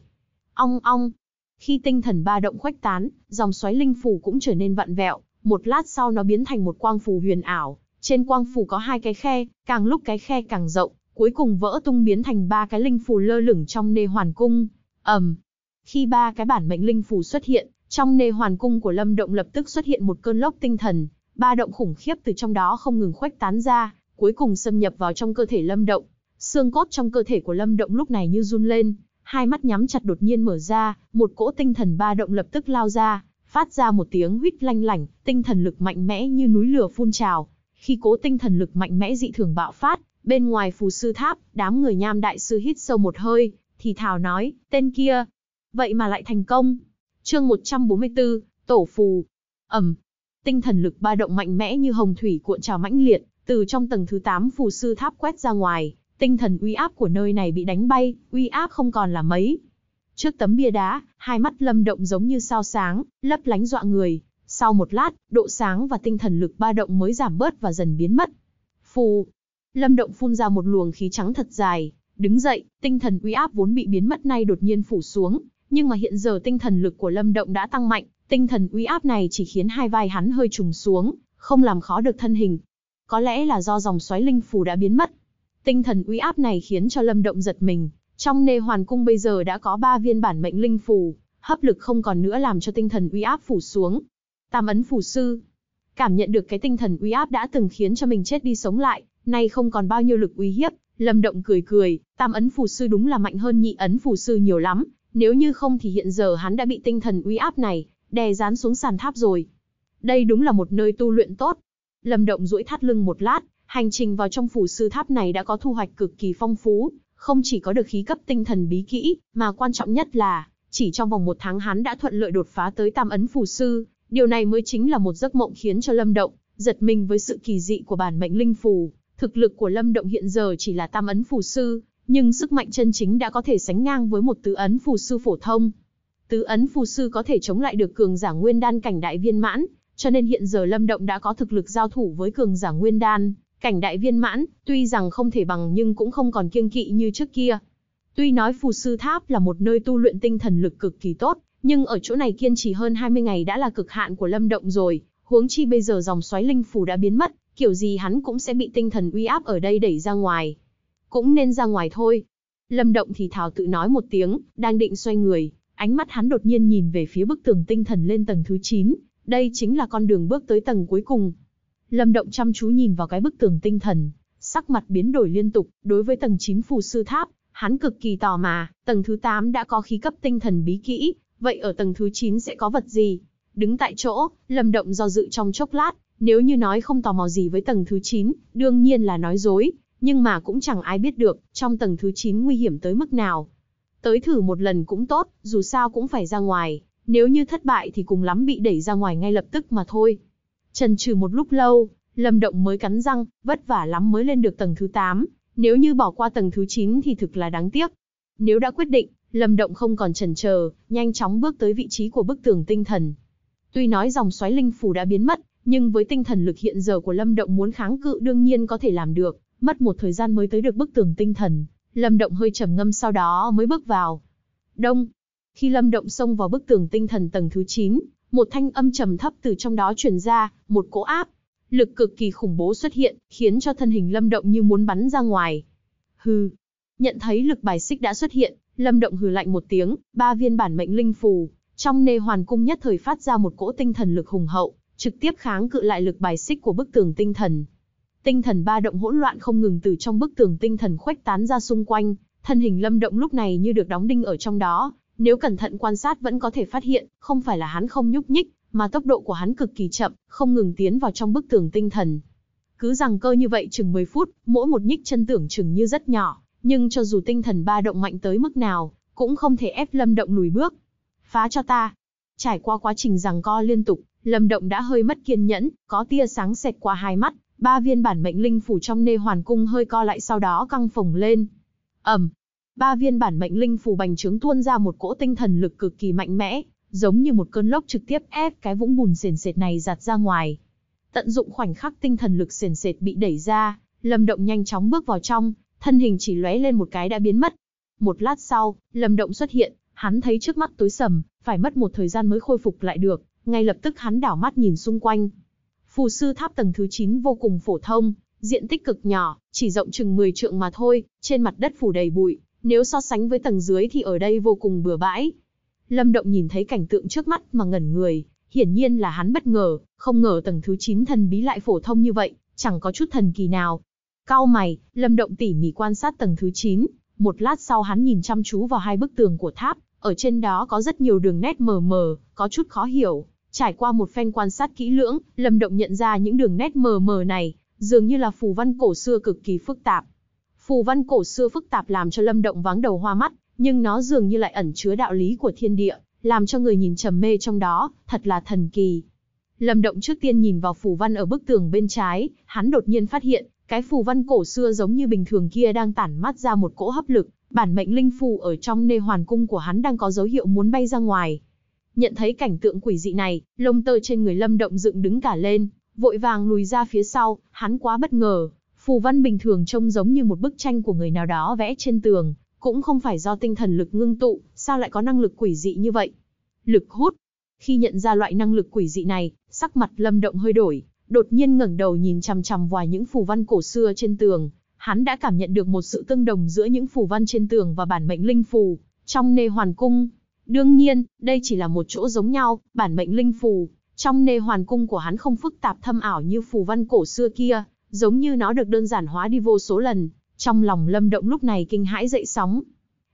Ong ong. Khi tinh thần ba động khuếch tán, dòng xoáy linh phủ cũng trở nên vặn vẹo, một lát sau nó biến thành một quang phù huyền ảo, trên quang phủ có hai cái khe, càng lúc cái khe càng rộng, cuối cùng vỡ tung biến thành ba cái linh phù lơ lửng trong nê hoàn cung. ầm, um, khi ba cái bản mệnh linh phù xuất hiện, trong nê hoàn cung của Lâm Động lập tức xuất hiện một cơn lốc tinh thần, ba động khủng khiếp từ trong đó không ngừng khuếch tán ra, cuối cùng xâm nhập vào trong cơ thể Lâm Động. Xương cốt trong cơ thể của Lâm Động lúc này như run lên, hai mắt nhắm chặt đột nhiên mở ra, một cỗ tinh thần ba động lập tức lao ra, phát ra một tiếng huýt lanh lảnh, tinh thần lực mạnh mẽ như núi lửa phun trào, khi cố tinh thần lực mạnh mẽ dị thường bạo phát, bên ngoài phù sư tháp, đám người nham đại sư hít sâu một hơi, thì thào nói, tên kia. Vậy mà lại thành công. chương 144, Tổ Phù. Ẩm. Tinh thần lực ba động mạnh mẽ như hồng thủy cuộn trào mãnh liệt, từ trong tầng thứ 8 phù sư tháp quét ra ngoài, tinh thần uy áp của nơi này bị đánh bay, uy áp không còn là mấy. Trước tấm bia đá, hai mắt lâm động giống như sao sáng, lấp lánh dọa người, sau một lát, độ sáng và tinh thần lực ba động mới giảm bớt và dần biến mất. Phù. Lâm Động phun ra một luồng khí trắng thật dài, đứng dậy, tinh thần uy áp vốn bị biến mất nay đột nhiên phủ xuống, nhưng mà hiện giờ tinh thần lực của Lâm Động đã tăng mạnh, tinh thần uy áp này chỉ khiến hai vai hắn hơi trùng xuống, không làm khó được thân hình. Có lẽ là do dòng xoáy linh phù đã biến mất. Tinh thần uy áp này khiến cho Lâm Động giật mình, trong Nê Hoàn cung bây giờ đã có ba viên bản mệnh linh phù, hấp lực không còn nữa làm cho tinh thần uy áp phủ xuống, Tam ấn phù sư. Cảm nhận được cái tinh thần uy áp đã từng khiến cho mình chết đi sống lại, nay không còn bao nhiêu lực uy hiếp, Lâm Động cười cười, tam ấn phù sư đúng là mạnh hơn nhị ấn phù sư nhiều lắm, nếu như không thì hiện giờ hắn đã bị tinh thần uy áp này đè dán xuống sàn tháp rồi. Đây đúng là một nơi tu luyện tốt. Lâm Động duỗi thắt lưng một lát, hành trình vào trong phủ sư tháp này đã có thu hoạch cực kỳ phong phú, không chỉ có được khí cấp tinh thần bí kỹ, mà quan trọng nhất là, chỉ trong vòng một tháng hắn đã thuận lợi đột phá tới tam ấn phù sư, Điều này mới chính là một giấc mộng khiến cho Lâm Động giật mình với sự kỳ dị của bản mệnh linh phù. Thực lực của Lâm Động hiện giờ chỉ là tam ấn phù sư, nhưng sức mạnh chân chính đã có thể sánh ngang với một tứ ấn phù sư phổ thông. Tứ ấn phù sư có thể chống lại được cường giả nguyên đan cảnh đại viên mãn, cho nên hiện giờ Lâm Động đã có thực lực giao thủ với cường giả nguyên đan, cảnh đại viên mãn, tuy rằng không thể bằng nhưng cũng không còn kiêng kỵ như trước kia. Tuy nói phù sư tháp là một nơi tu luyện tinh thần lực cực kỳ tốt, nhưng ở chỗ này kiên trì hơn 20 ngày đã là cực hạn của Lâm Động rồi, huống chi bây giờ dòng xoáy linh phù đã biến mất, kiểu gì hắn cũng sẽ bị tinh thần uy áp ở đây đẩy ra ngoài. Cũng nên ra ngoài thôi. Lâm Động thì thào tự nói một tiếng, đang định xoay người, ánh mắt hắn đột nhiên nhìn về phía bức tường tinh thần lên tầng thứ 9, đây chính là con đường bước tới tầng cuối cùng. Lâm Động chăm chú nhìn vào cái bức tường tinh thần, sắc mặt biến đổi liên tục, đối với tầng 9 phù sư tháp, hắn cực kỳ tò mà, tầng thứ 8 đã có khí cấp tinh thần bí kỹ, Vậy ở tầng thứ 9 sẽ có vật gì? Đứng tại chỗ, Lâm Động do dự trong chốc lát, nếu như nói không tò mò gì với tầng thứ 9, đương nhiên là nói dối, nhưng mà cũng chẳng ai biết được, trong tầng thứ 9 nguy hiểm tới mức nào. Tới thử một lần cũng tốt, dù sao cũng phải ra ngoài, nếu như thất bại thì cùng lắm bị đẩy ra ngoài ngay lập tức mà thôi. Trần trừ một lúc lâu, Lâm Động mới cắn răng, vất vả lắm mới lên được tầng thứ 8, nếu như bỏ qua tầng thứ 9 thì thực là đáng tiếc. Nếu đã quyết định, Lâm Động không còn chần chờ, nhanh chóng bước tới vị trí của bức tường tinh thần. Tuy nói dòng xoáy linh phù đã biến mất, nhưng với tinh thần lực hiện giờ của Lâm Động muốn kháng cự đương nhiên có thể làm được, mất một thời gian mới tới được bức tường tinh thần. Lâm Động hơi trầm ngâm sau đó mới bước vào. Đông. Khi Lâm Động xông vào bức tường tinh thần tầng thứ 9, một thanh âm trầm thấp từ trong đó truyền ra, một cỗ áp lực cực kỳ khủng bố xuất hiện, khiến cho thân hình Lâm Động như muốn bắn ra ngoài. Hừ. Nhận thấy lực bài xích đã xuất hiện, Lâm Động hừ lạnh một tiếng, ba viên bản mệnh linh phù, trong nê hoàn cung nhất thời phát ra một cỗ tinh thần lực hùng hậu, trực tiếp kháng cự lại lực bài xích của bức tường tinh thần. Tinh thần ba động hỗn loạn không ngừng từ trong bức tường tinh thần khuếch tán ra xung quanh, thân hình Lâm Động lúc này như được đóng đinh ở trong đó, nếu cẩn thận quan sát vẫn có thể phát hiện, không phải là hắn không nhúc nhích, mà tốc độ của hắn cực kỳ chậm, không ngừng tiến vào trong bức tường tinh thần. Cứ rằng cơ như vậy chừng 10 phút, mỗi một nhích chân tưởng chừng như rất nhỏ, nhưng cho dù tinh thần ba động mạnh tới mức nào, cũng không thể ép Lâm Động lùi bước. Phá cho ta. Trải qua quá trình giằng co liên tục, Lâm Động đã hơi mất kiên nhẫn, có tia sáng xẹt qua hai mắt, ba viên bản mệnh linh phủ trong nê hoàn cung hơi co lại sau đó căng phồng lên. Ầm. Ba viên bản mệnh linh phủ bành trướng tuôn ra một cỗ tinh thần lực cực kỳ mạnh mẽ, giống như một cơn lốc trực tiếp ép cái vũng bùn sền sệt này giạt ra ngoài. Tận dụng khoảnh khắc tinh thần lực sền sệt bị đẩy ra, Lâm Động nhanh chóng bước vào trong, thân hình chỉ lóe lên một cái đã biến mất. Một lát sau, Lâm Động xuất hiện, hắn thấy trước mắt tối sầm, phải mất một thời gian mới khôi phục lại được, ngay lập tức hắn đảo mắt nhìn xung quanh. Phù sư tháp tầng thứ 9 vô cùng phổ thông, diện tích cực nhỏ, chỉ rộng chừng 10 trượng mà thôi, trên mặt đất phủ đầy bụi, nếu so sánh với tầng dưới thì ở đây vô cùng bừa bãi. Lâm Động nhìn thấy cảnh tượng trước mắt mà ngẩn người, hiển nhiên là hắn bất ngờ, không ngờ tầng thứ 9 thần bí lại phổ thông như vậy, chẳng có chút thần kỳ nào, Cao mày, Lâm Động tỉ mỉ quan sát tầng thứ 9, một lát sau hắn nhìn chăm chú vào hai bức tường của tháp, ở trên đó có rất nhiều đường nét mờ mờ, có chút khó hiểu. Trải qua một phen quan sát kỹ lưỡng, Lâm Động nhận ra những đường nét mờ mờ này, dường như là phù văn cổ xưa cực kỳ phức tạp. Phù văn cổ xưa phức tạp làm cho Lâm Động váng đầu hoa mắt, nhưng nó dường như lại ẩn chứa đạo lý của thiên địa, làm cho người nhìn trầm mê trong đó, thật là thần kỳ. Lâm Động trước tiên nhìn vào phù văn ở bức tường bên trái, hắn đột nhiên phát hiện, cái phù văn cổ xưa giống như bình thường kia đang tản mát ra một cỗ hấp lực, bản mệnh linh phù ở trong nê hoàn cung của hắn đang có dấu hiệu muốn bay ra ngoài. Nhận thấy cảnh tượng quỷ dị này, lông tơ trên người Lâm Động dựng đứng cả lên, vội vàng lùi ra phía sau, hắn quá bất ngờ, phù văn bình thường trông giống như một bức tranh của người nào đó vẽ trên tường, cũng không phải do tinh thần lực ngưng tụ, sao lại có năng lực quỷ dị như vậy? Lực hút. Khi nhận ra loại năng lực quỷ dị này, sắc mặt Lâm Động hơi đổi, đột nhiên ngẩng đầu nhìn chằm chằm vào những phù văn cổ xưa trên tường, hắn đã cảm nhận được một sự tương đồng giữa những phù văn trên tường và bản mệnh linh phù trong Nê Hoàn cung. Đương nhiên, đây chỉ là một chỗ giống nhau, bản mệnh linh phù trong Nê Hoàn cung của hắn không phức tạp thâm ảo như phù văn cổ xưa kia, giống như nó được đơn giản hóa đi vô số lần, trong lòng Lâm Động lúc này kinh hãi dậy sóng.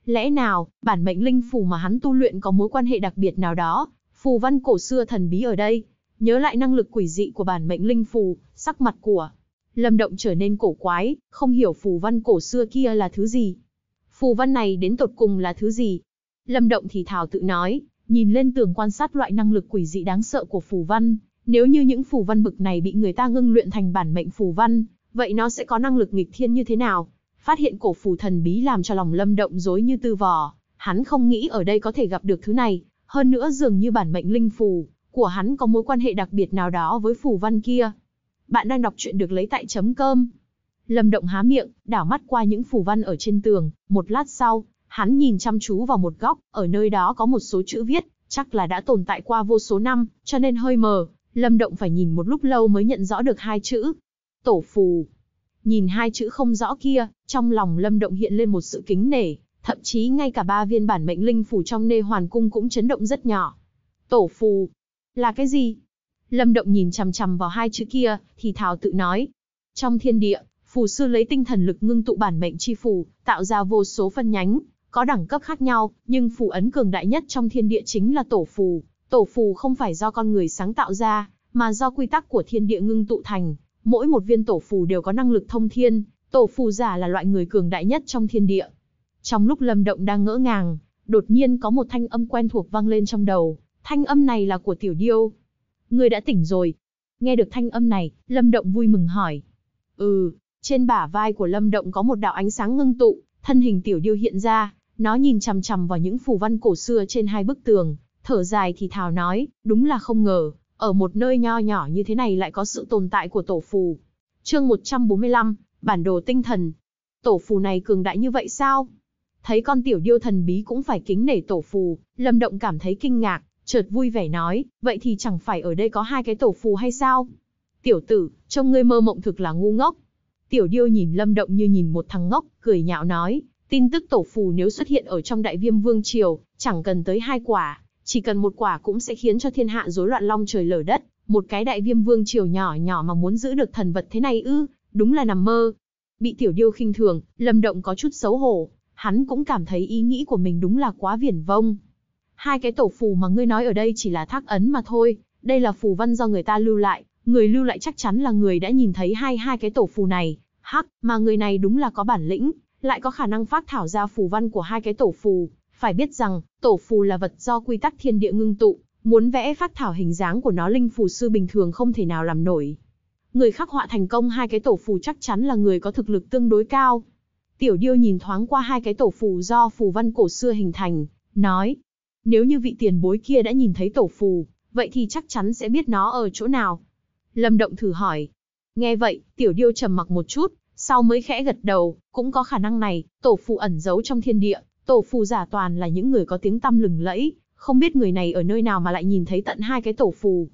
Lẽ nào, bản mệnh linh phù mà hắn tu luyện có mối quan hệ đặc biệt nào đó? Phù văn cổ xưa thần bí ở đây, Nhớ lại năng lực quỷ dị của bản mệnh linh phù, sắc mặt của Lâm Động trở nên cổ quái, không hiểu phù văn cổ xưa kia là thứ gì. Phù văn này đến tột cùng là thứ gì? Lâm Động thì thào tự nói, nhìn lên tường quan sát loại năng lực quỷ dị đáng sợ của phù văn, nếu như những phù văn bực này bị người ta ngưng luyện thành bản mệnh phù văn, vậy nó sẽ có năng lực nghịch thiên như thế nào? Phát hiện cổ phù thần bí làm cho lòng Lâm Động rối như tư vò, hắn không nghĩ ở đây có thể gặp được thứ này, hơn nữa dường như bản mệnh linh phù, của hắn có mối quan hệ đặc biệt nào đó với phủ văn kia. Bạn đang đọc truyện được lấy tại chấm cơm. Lâm Động há miệng, đảo mắt qua những phủ văn ở trên tường, một lát sau, hắn nhìn chăm chú vào một góc, ở nơi đó có một số chữ viết, chắc là đã tồn tại qua vô số năm, cho nên hơi mờ, Lâm Động phải nhìn một lúc lâu mới nhận rõ được hai chữ. Tổ phù. Nhìn hai chữ không rõ kia, trong lòng Lâm Động hiện lên một sự kính nể, thậm chí ngay cả ba viên bản mệnh linh phù trong nê hoàn cung cũng chấn động rất nhỏ. Tổ phù, là cái gì? Lâm Động nhìn chằm chằm vào hai chữ kia, thì thào tự nói. Trong thiên địa, phù sư lấy tinh thần lực ngưng tụ bản mệnh chi phù, tạo ra vô số phân nhánh, có đẳng cấp khác nhau, nhưng phù ấn cường đại nhất trong thiên địa chính là tổ phù. Tổ phù không phải do con người sáng tạo ra, mà do quy tắc của thiên địa ngưng tụ thành, mỗi một viên tổ phù đều có năng lực thông thiên, tổ phù giả là loại người cường đại nhất trong thiên địa. Trong lúc Lâm Động đang ngỡ ngàng, đột nhiên có một thanh âm quen thuộc vang lên trong đầu, Thanh âm này là của Tiểu Điêu. Người đã tỉnh rồi. Nghe được thanh âm này, Lâm Động vui mừng hỏi. Ừ, trên bả vai của Lâm Động có một đạo ánh sáng ngưng tụ, thân hình Tiểu Điêu hiện ra, nó nhìn chằm chằm vào những phù văn cổ xưa trên hai bức tường, thở dài thì thào nói, đúng là không ngờ, ở một nơi nho nhỏ như thế này lại có sự tồn tại của tổ phù. Chương 145, bản đồ tinh thần. Tổ phù này cường đại như vậy sao? Thấy con tiểu điêu thần bí cũng phải kính nể tổ phù, Lâm Động cảm thấy kinh ngạc, chợt vui vẻ nói, vậy thì chẳng phải ở đây có hai cái tổ phù hay sao? Tiểu tử, trông ngươi mơ mộng thực là ngu ngốc. Tiểu điêu nhìn lâm động như nhìn một thằng ngốc, cười nhạo nói, tin tức tổ phù nếu xuất hiện ở trong đại viêm vương triều, chẳng cần tới hai quả, chỉ cần một quả cũng sẽ khiến cho thiên hạ rối loạn long trời lở đất, một cái đại viêm vương triều nhỏ nhỏ mà muốn giữ được thần vật thế này ư, đúng là nằm mơ. Bị tiểu điêu khinh thường, lâm động có chút xấu hổ, hắn cũng cảm thấy ý nghĩ của mình đúng là quá viển vông, Hai cái tổ phù mà ngươi nói ở đây chỉ là thác ấn mà thôi, đây là phù văn do người ta lưu lại, người lưu lại chắc chắn là người đã nhìn thấy hai hai cái tổ phù này, hắc, mà người này đúng là có bản lĩnh, lại có khả năng phát thảo ra phù văn của hai cái tổ phù. Phải biết rằng, tổ phù là vật do quy tắc thiên địa ngưng tụ, muốn vẽ phát thảo hình dáng của nó linh phù sư bình thường không thể nào làm nổi. Người khắc họa thành công hai cái tổ phù chắc chắn là người có thực lực tương đối cao. Tiểu Điêu nhìn thoáng qua hai cái tổ phù do phù văn cổ xưa hình thành, nói, nếu như vị tiền bối kia đã nhìn thấy tổ phù, vậy thì chắc chắn sẽ biết nó ở chỗ nào. Lâm Động thử hỏi. Nghe vậy, tiểu điêu trầm mặc một chút, sau mới khẽ gật đầu, cũng có khả năng này, tổ phù ẩn giấu trong thiên địa, tổ phù giả toàn là những người có tiếng tăm lừng lẫy, không biết người này ở nơi nào mà lại nhìn thấy tận hai cái tổ phù.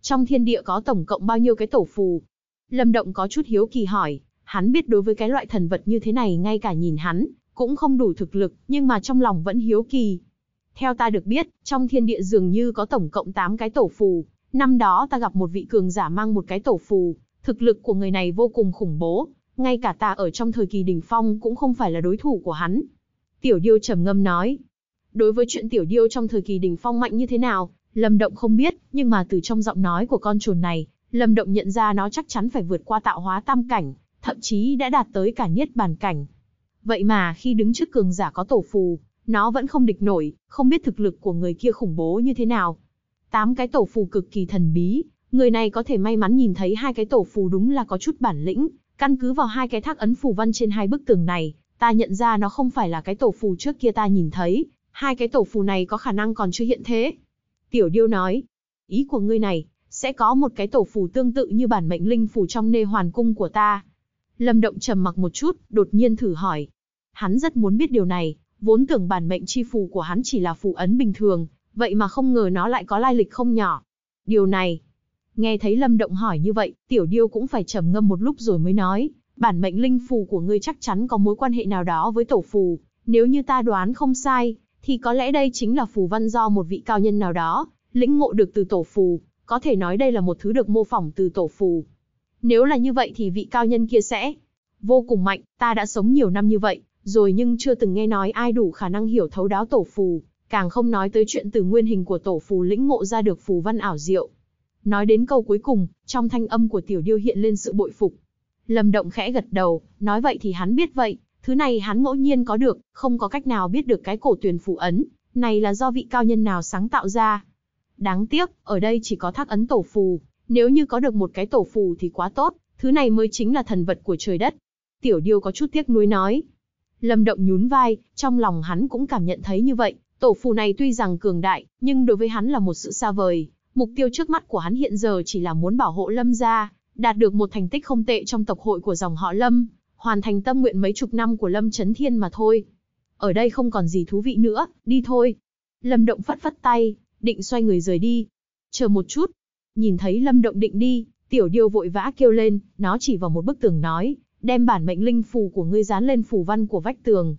Trong thiên địa có tổng cộng bao nhiêu cái tổ phù? Lâm Động có chút hiếu kỳ hỏi, hắn biết đối với cái loại thần vật như thế này ngay cả nhìn hắn, cũng không đủ thực lực, nhưng mà trong lòng vẫn hiếu kỳ, theo ta được biết, trong thiên địa dường như có tổng cộng 8 cái tổ phù. Năm đó ta gặp một vị cường giả mang một cái tổ phù, thực lực của người này vô cùng khủng bố, ngay cả ta ở trong thời kỳ đỉnh phong cũng không phải là đối thủ của hắn. Tiểu Điêu trầm ngâm nói. Đối với chuyện Tiểu Điêu trong thời kỳ đỉnh phong mạnh như thế nào, Lâm Động không biết, nhưng mà từ trong giọng nói của con chuồn này, Lâm Động nhận ra nó chắc chắn phải vượt qua tạo hóa tam cảnh, thậm chí đã đạt tới cả niết bàn cảnh. Vậy mà khi đứng trước cường giả có tổ phù, nó vẫn không địch nổi, không biết thực lực của người kia khủng bố như thế nào. Tám cái tổ phù cực kỳ thần bí, người này có thể may mắn nhìn thấy hai cái tổ phù đúng là có chút bản lĩnh, căn cứ vào hai cái thác ấn phù văn trên hai bức tường này, ta nhận ra nó không phải là cái tổ phù trước kia ta nhìn thấy, hai cái tổ phù này có khả năng còn chưa hiện thế. Tiểu Điêu nói, ý của ngươi này, sẽ có một cái tổ phù tương tự như bản mệnh linh phù trong nê hoàn cung của ta. Lâm Động trầm mặc một chút, đột nhiên thử hỏi. Hắn rất muốn biết điều này, vốn tưởng bản mệnh chi phù của hắn chỉ là phù ấn bình thường, vậy mà không ngờ nó lại có lai lịch không nhỏ. Điều này, nghe thấy Lâm Động hỏi như vậy, Tiểu Điêu cũng phải trầm ngâm một lúc rồi mới nói, bản mệnh linh phù của ngươi chắc chắn có mối quan hệ nào đó với tổ phù, nếu như ta đoán không sai, thì có lẽ đây chính là phù văn do một vị cao nhân nào đó lĩnh ngộ được từ tổ phù, có thể nói đây là một thứ được mô phỏng từ tổ phù. Nếu là như vậy thì vị cao nhân kia sẽ vô cùng mạnh, ta đã sống nhiều năm như vậy, rồi nhưng chưa từng nghe nói ai đủ khả năng hiểu thấu đáo tổ phù, càng không nói tới chuyện từ nguyên hình của tổ phù lĩnh ngộ ra được phù văn ảo diệu. Nói đến câu cuối cùng, trong thanh âm của tiểu điêu hiện lên sự bội phục. Lâm Động khẽ gật đầu, nói vậy thì hắn biết vậy, thứ này hắn ngẫu nhiên có được, không có cách nào biết được cái cổ tuyển phù ấn, này là do vị cao nhân nào sáng tạo ra. Đáng tiếc, ở đây chỉ có thác ấn tổ phù, nếu như có được một cái tổ phù thì quá tốt, thứ này mới chính là thần vật của trời đất. Tiểu điêu có chút tiếc nuối nói, Lâm Động nhún vai, trong lòng hắn cũng cảm nhận thấy như vậy, tổ phù này tuy rằng cường đại, nhưng đối với hắn là một sự xa vời, mục tiêu trước mắt của hắn hiện giờ chỉ là muốn bảo hộ Lâm gia, đạt được một thành tích không tệ trong tộc hội của dòng họ Lâm, hoàn thành tâm nguyện mấy chục năm của Lâm Chấn Thiên mà thôi. Ở đây không còn gì thú vị nữa, đi thôi. Lâm Động phất phất tay, định xoay người rời đi. Chờ một chút. Nhìn thấy Lâm Động định đi, Tiểu Điêu vội vã kêu lên, nó chỉ vào một bức tường nói, đem bản mệnh linh phù của ngươi dán lên phù văn của vách tường.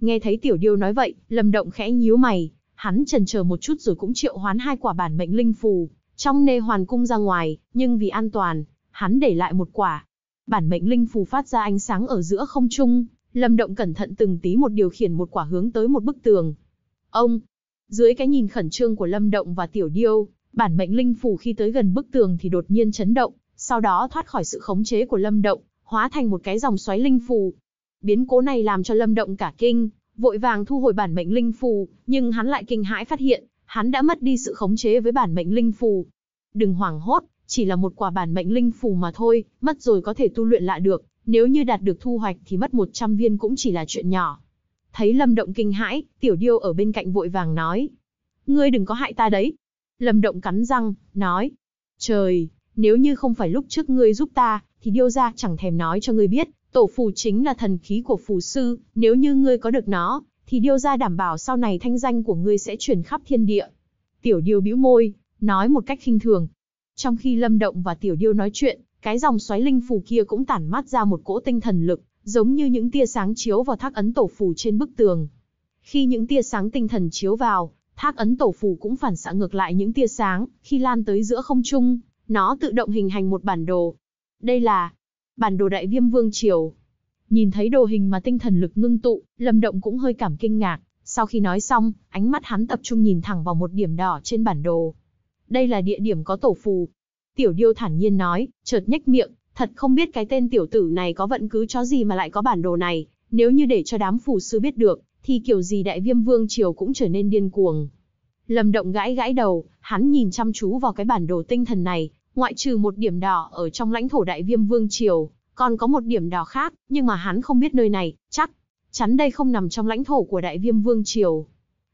Nghe thấy tiểu điêu nói vậy, Lâm Động khẽ nhíu mày, hắn chần chờ một chút rồi cũng triệu hoán hai quả bản mệnh linh phù, trong nê hoàn cung ra ngoài, nhưng vì an toàn, hắn để lại một quả. Bản mệnh linh phù phát ra ánh sáng ở giữa không trung, Lâm Động cẩn thận từng tí một điều khiển một quả hướng tới một bức tường. Ông, dưới cái nhìn khẩn trương của Lâm Động và Tiểu Điêu, bản mệnh linh phù khi tới gần bức tường thì đột nhiên chấn động, sau đó thoát khỏi sự khống chế của Lâm Động, hóa thành một cái dòng xoáy linh phù. Biến cố này làm cho Lâm Động cả kinh, vội vàng thu hồi bản mệnh linh phù, nhưng hắn lại kinh hãi phát hiện, hắn đã mất đi sự khống chế với bản mệnh linh phù. Đừng hoảng hốt, chỉ là một quả bản mệnh linh phù mà thôi, mất rồi có thể tu luyện lại được, nếu như đạt được thu hoạch thì mất 100 viên cũng chỉ là chuyện nhỏ. Thấy Lâm Động kinh hãi, Tiểu Điêu ở bên cạnh vội vàng nói: "Ngươi đừng có hại ta đấy." Lâm Động cắn răng, nói: "Trời, nếu như không phải lúc trước ngươi giúp ta, thì điêu ra chẳng thèm nói cho ngươi biết, tổ phù chính là thần khí của phù sư, nếu như ngươi có được nó, thì điêu ra đảm bảo sau này thanh danh của ngươi sẽ truyền khắp thiên địa. Tiểu điêu bĩu môi, nói một cách khinh thường. Trong khi Lâm Động và Tiểu điêu nói chuyện, cái dòng xoáy linh phù kia cũng tản mát ra một cỗ tinh thần lực, giống như những tia sáng chiếu vào thác ấn tổ phù trên bức tường. Khi những tia sáng tinh thần chiếu vào, thác ấn tổ phù cũng phản xạ ngược lại những tia sáng, khi lan tới giữa không trung, nó tự động hình thành một bản đồ đây là bản đồ đại viêm vương triều. Nhìn thấy đồ hình mà tinh thần lực ngưng tụ, Lâm Động cũng hơi cảm kinh ngạc, sau khi nói xong, ánh mắt hắn tập trung nhìn thẳng vào một điểm đỏ trên bản đồ. Đây là địa điểm có tổ phù. Tiểu Điêu thản nhiên nói, chợt nhếch miệng, thật không biết cái tên tiểu tử này có vận cứ chó gì mà lại có bản đồ này, nếu như để cho đám phù sư biết được, thì kiểu gì đại viêm vương triều cũng trở nên điên cuồng. Lâm Động gãi gãi đầu, hắn nhìn chăm chú vào cái bản đồ tinh thần này, Ngoại trừ một điểm đỏ ở trong lãnh thổ Đại Viêm Vương Triều, còn có một điểm đỏ khác, nhưng mà hắn không biết nơi này, chắc chắn đây không nằm trong lãnh thổ của Đại Viêm Vương Triều.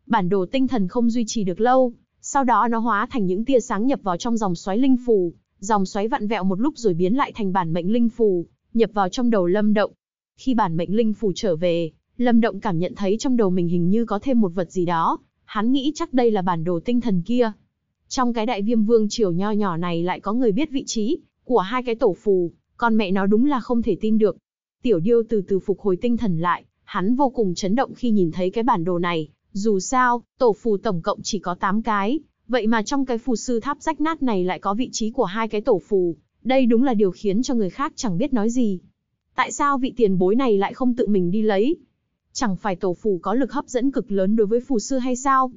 Bản đồ tinh thần không duy trì được lâu, sau đó nó hóa thành những tia sáng nhập vào trong dòng xoáy linh phù, dòng xoáy vặn vẹo một lúc rồi biến lại thành bản mệnh linh phù, nhập vào trong đầu Lâm Động. Khi bản mệnh linh phù trở về, Lâm Động cảm nhận thấy trong đầu mình hình như có thêm một vật gì đó, hắn nghĩ chắc đây là bản đồ tinh thần kia, trong cái đại viêm vương triều nho nhỏ này lại có người biết vị trí của hai cái tổ phù, con mẹ nó đúng là không thể tin được. Tiểu điêu từ từ phục hồi tinh thần lại, hắn vô cùng chấn động khi nhìn thấy cái bản đồ này. Dù sao, tổ phù tổng cộng chỉ có 8 cái, vậy mà trong cái phù sư tháp rách nát này lại có vị trí của hai cái tổ phù. Đây đúng là điều khiến cho người khác chẳng biết nói gì. Tại sao vị tiền bối này lại không tự mình đi lấy? Chẳng phải tổ phù có lực hấp dẫn cực lớn đối với phù sư hay sao?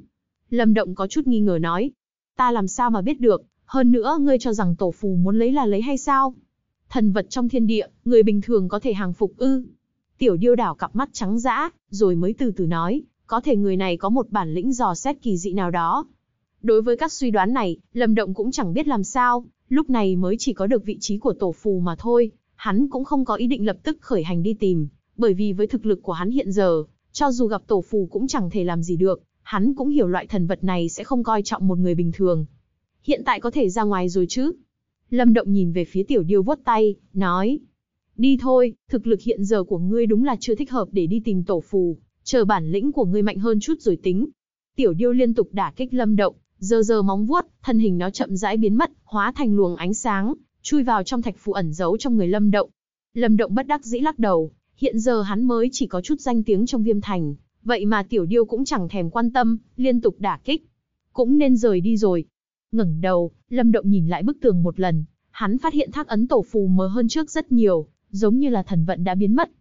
Lâm Động có chút nghi ngờ nói, ta làm sao mà biết được, hơn nữa ngươi cho rằng tổ phù muốn lấy là lấy hay sao? Thần vật trong thiên địa, người bình thường có thể hàng phục ư. Tiểu điêu đảo cặp mắt trắng dã, rồi mới từ từ nói, có thể người này có một bản lĩnh dò xét kỳ dị nào đó. Đối với các suy đoán này, Lâm Động cũng chẳng biết làm sao, lúc này mới chỉ có được vị trí của tổ phù mà thôi, hắn cũng không có ý định lập tức khởi hành đi tìm, bởi vì với thực lực của hắn hiện giờ, cho dù gặp tổ phù cũng chẳng thể làm gì được, Hắn cũng hiểu loại thần vật này sẽ không coi trọng một người bình thường. Hiện tại có thể ra ngoài rồi chứ? Lâm Động nhìn về phía tiểu điêu vuốt tay, nói. Đi thôi, thực lực hiện giờ của ngươi đúng là chưa thích hợp để đi tìm tổ phù, chờ bản lĩnh của ngươi mạnh hơn chút rồi tính. Tiểu điêu liên tục đả kích Lâm Động, giơ giơ móng vuốt, thân hình nó chậm rãi biến mất, hóa thành luồng ánh sáng, chui vào trong thạch phù ẩn giấu trong người Lâm Động. Lâm Động bất đắc dĩ lắc đầu, hiện giờ hắn mới chỉ có chút danh tiếng trong Viêm Thành, Vậy mà tiểu điêu cũng chẳng thèm quan tâm, liên tục đả kích. Cũng nên rời đi rồi. ngẩng đầu, Lâm Động nhìn lại bức tường một lần, hắn phát hiện thác ấn tổ phù mờ hơn trước rất nhiều, giống như là thần vận đã biến mất.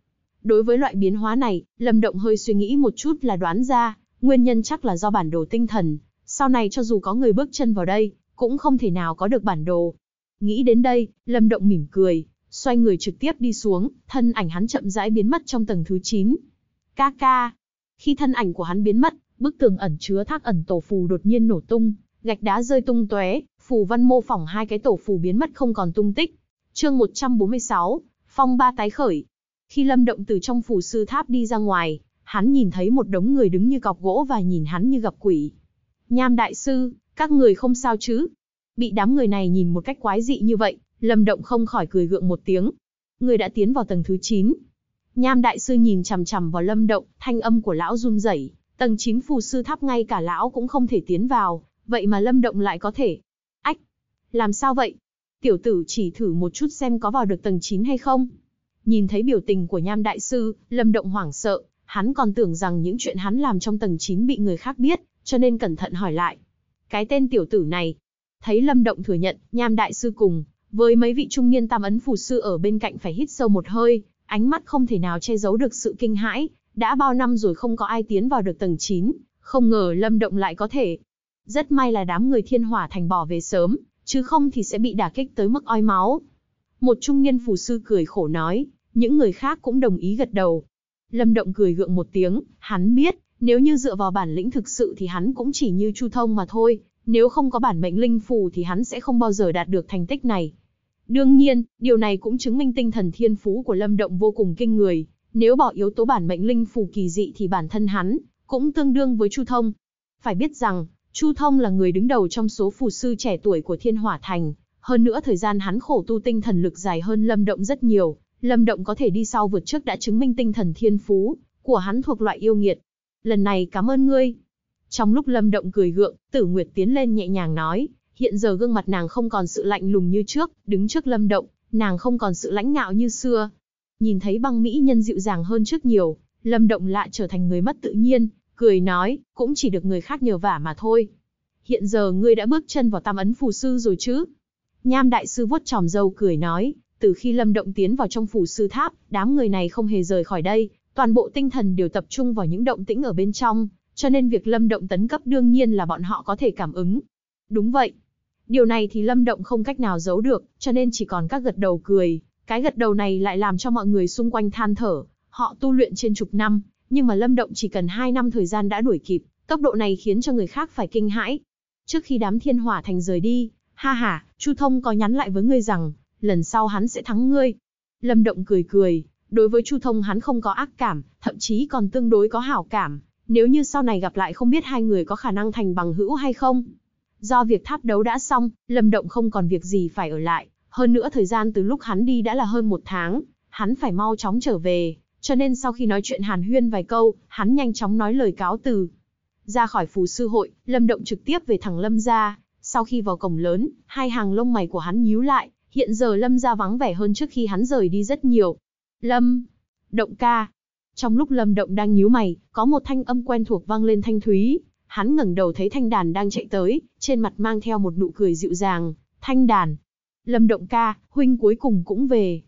Đối với loại biến hóa này, Lâm Động hơi suy nghĩ một chút là đoán ra, nguyên nhân chắc là do bản đồ tinh thần, sau này cho dù có người bước chân vào đây, cũng không thể nào có được bản đồ. Nghĩ đến đây, Lâm Động mỉm cười, xoay người trực tiếp đi xuống, thân ảnh hắn chậm rãi biến mất trong tầng thứ 9. Ca ca, khi thân ảnh của hắn biến mất, bức tường ẩn chứa thác ẩn tổ phù đột nhiên nổ tung, gạch đá rơi tung tóe, phù văn mô phỏng hai cái tổ phù biến mất không còn tung tích. Chương 146, phong ba tái khởi. Khi Lâm Động từ trong phù sư tháp đi ra ngoài, hắn nhìn thấy một đống người đứng như cọc gỗ và nhìn hắn như gặp quỷ. Nham đại sư, các người không sao chứ? Bị đám người này nhìn một cách quái dị như vậy, Lâm Động không khỏi cười gượng một tiếng. Người đã tiến vào tầng thứ 9, Nham đại sư nhìn chằm chằm vào lâm động, thanh âm của lão run rẩy, tầng 9 phù sư tháp ngay cả lão cũng không thể tiến vào, vậy mà lâm động lại có thể. Ách, làm sao vậy? Tiểu tử chỉ thử một chút xem có vào được tầng 9 hay không. Nhìn thấy biểu tình của Nham đại sư, lâm động hoảng sợ, hắn còn tưởng rằng những chuyện hắn làm trong tầng 9 bị người khác biết, cho nên cẩn thận hỏi lại. Cái tên tiểu tử này, thấy Lâm Động thừa nhận, Nham đại sư cùng với mấy vị trung niên tam ấn phù sư ở bên cạnh phải hít sâu một hơi, Ánh mắt không thể nào che giấu được sự kinh hãi, đã bao năm rồi không có ai tiến vào được tầng 9, không ngờ Lâm Động lại có thể. Rất may là đám người thiên hỏa thành bỏ về sớm, chứ không thì sẽ bị đả kích tới mức oi máu. Một trung niên phù sư cười khổ nói, những người khác cũng đồng ý gật đầu. Lâm Động cười gượng một tiếng, hắn biết, nếu như dựa vào bản lĩnh thực sự thì hắn cũng chỉ như Chu Thông mà thôi, nếu không có bản mệnh linh phù thì hắn sẽ không bao giờ đạt được thành tích này. Đương nhiên, điều này cũng chứng minh tinh thần thiên phú của Lâm Động vô cùng kinh người, nếu bỏ yếu tố bản mệnh linh phù kỳ dị thì bản thân hắn cũng tương đương với Chu Thông. Phải biết rằng, Chu Thông là người đứng đầu trong số phù sư trẻ tuổi của Thiên Hỏa Thành, hơn nữa thời gian hắn khổ tu tinh thần lực dài hơn Lâm Động rất nhiều, Lâm Động có thể đi sau vượt trước đã chứng minh tinh thần thiên phú của hắn thuộc loại yêu nghiệt. Lần này cảm ơn ngươi. Trong lúc Lâm Động cười gượng, Tử Nguyệt tiến lên nhẹ nhàng nói, hiện giờ gương mặt nàng không còn sự lạnh lùng như trước, đứng trước lâm động, nàng không còn sự lãnh ngạo như xưa. Nhìn thấy băng mỹ nhân dịu dàng hơn trước nhiều, lâm động lạ trở thành người mất tự nhiên, cười nói, cũng chỉ được người khác nhờ vả mà thôi. Hiện giờ ngươi đã bước chân vào tam ấn phù sư rồi chứ? Nham đại sư vuốt tròm râu cười nói, từ khi lâm động tiến vào trong phù sư tháp, đám người này không hề rời khỏi đây, toàn bộ tinh thần đều tập trung vào những động tĩnh ở bên trong, cho nên việc lâm động tấn cấp đương nhiên là bọn họ có thể cảm ứng. Đúng vậy, Điều này thì Lâm Động không cách nào giấu được, cho nên chỉ còn các gật đầu cười. Cái gật đầu này lại làm cho mọi người xung quanh than thở. Họ tu luyện trên chục năm, nhưng mà Lâm Động chỉ cần hai năm thời gian đã đuổi kịp, tốc độ này khiến cho người khác phải kinh hãi. Trước khi đám thiên hỏa thành rời đi, ha ha, Chu Thông có nhắn lại với ngươi rằng, lần sau hắn sẽ thắng ngươi. Lâm Động cười cười, đối với Chu Thông hắn không có ác cảm, thậm chí còn tương đối có hảo cảm, nếu như sau này gặp lại không biết hai người có khả năng thành bằng hữu hay không. Do việc tháp đấu đã xong, Lâm Động không còn việc gì phải ở lại, hơn nữa thời gian từ lúc hắn đi đã là hơn một tháng, hắn phải mau chóng trở về, cho nên sau khi nói chuyện hàn huyên vài câu, hắn nhanh chóng nói lời cáo từ. Ra khỏi phù sư hội, Lâm Động trực tiếp về thẳng Lâm gia, sau khi vào cổng lớn, hai hàng lông mày của hắn nhíu lại, hiện giờ Lâm gia vắng vẻ hơn trước khi hắn rời đi rất nhiều. Lâm, Động ca. Trong lúc Lâm Động đang nhíu mày, có một thanh âm quen thuộc vang lên thanh thúy, Hắn ngẩng đầu thấy Thanh Đàn đang chạy tới, trên mặt mang theo một nụ cười dịu dàng, "Thanh Đàn, Lâm Động ca, huynh cuối cùng cũng về."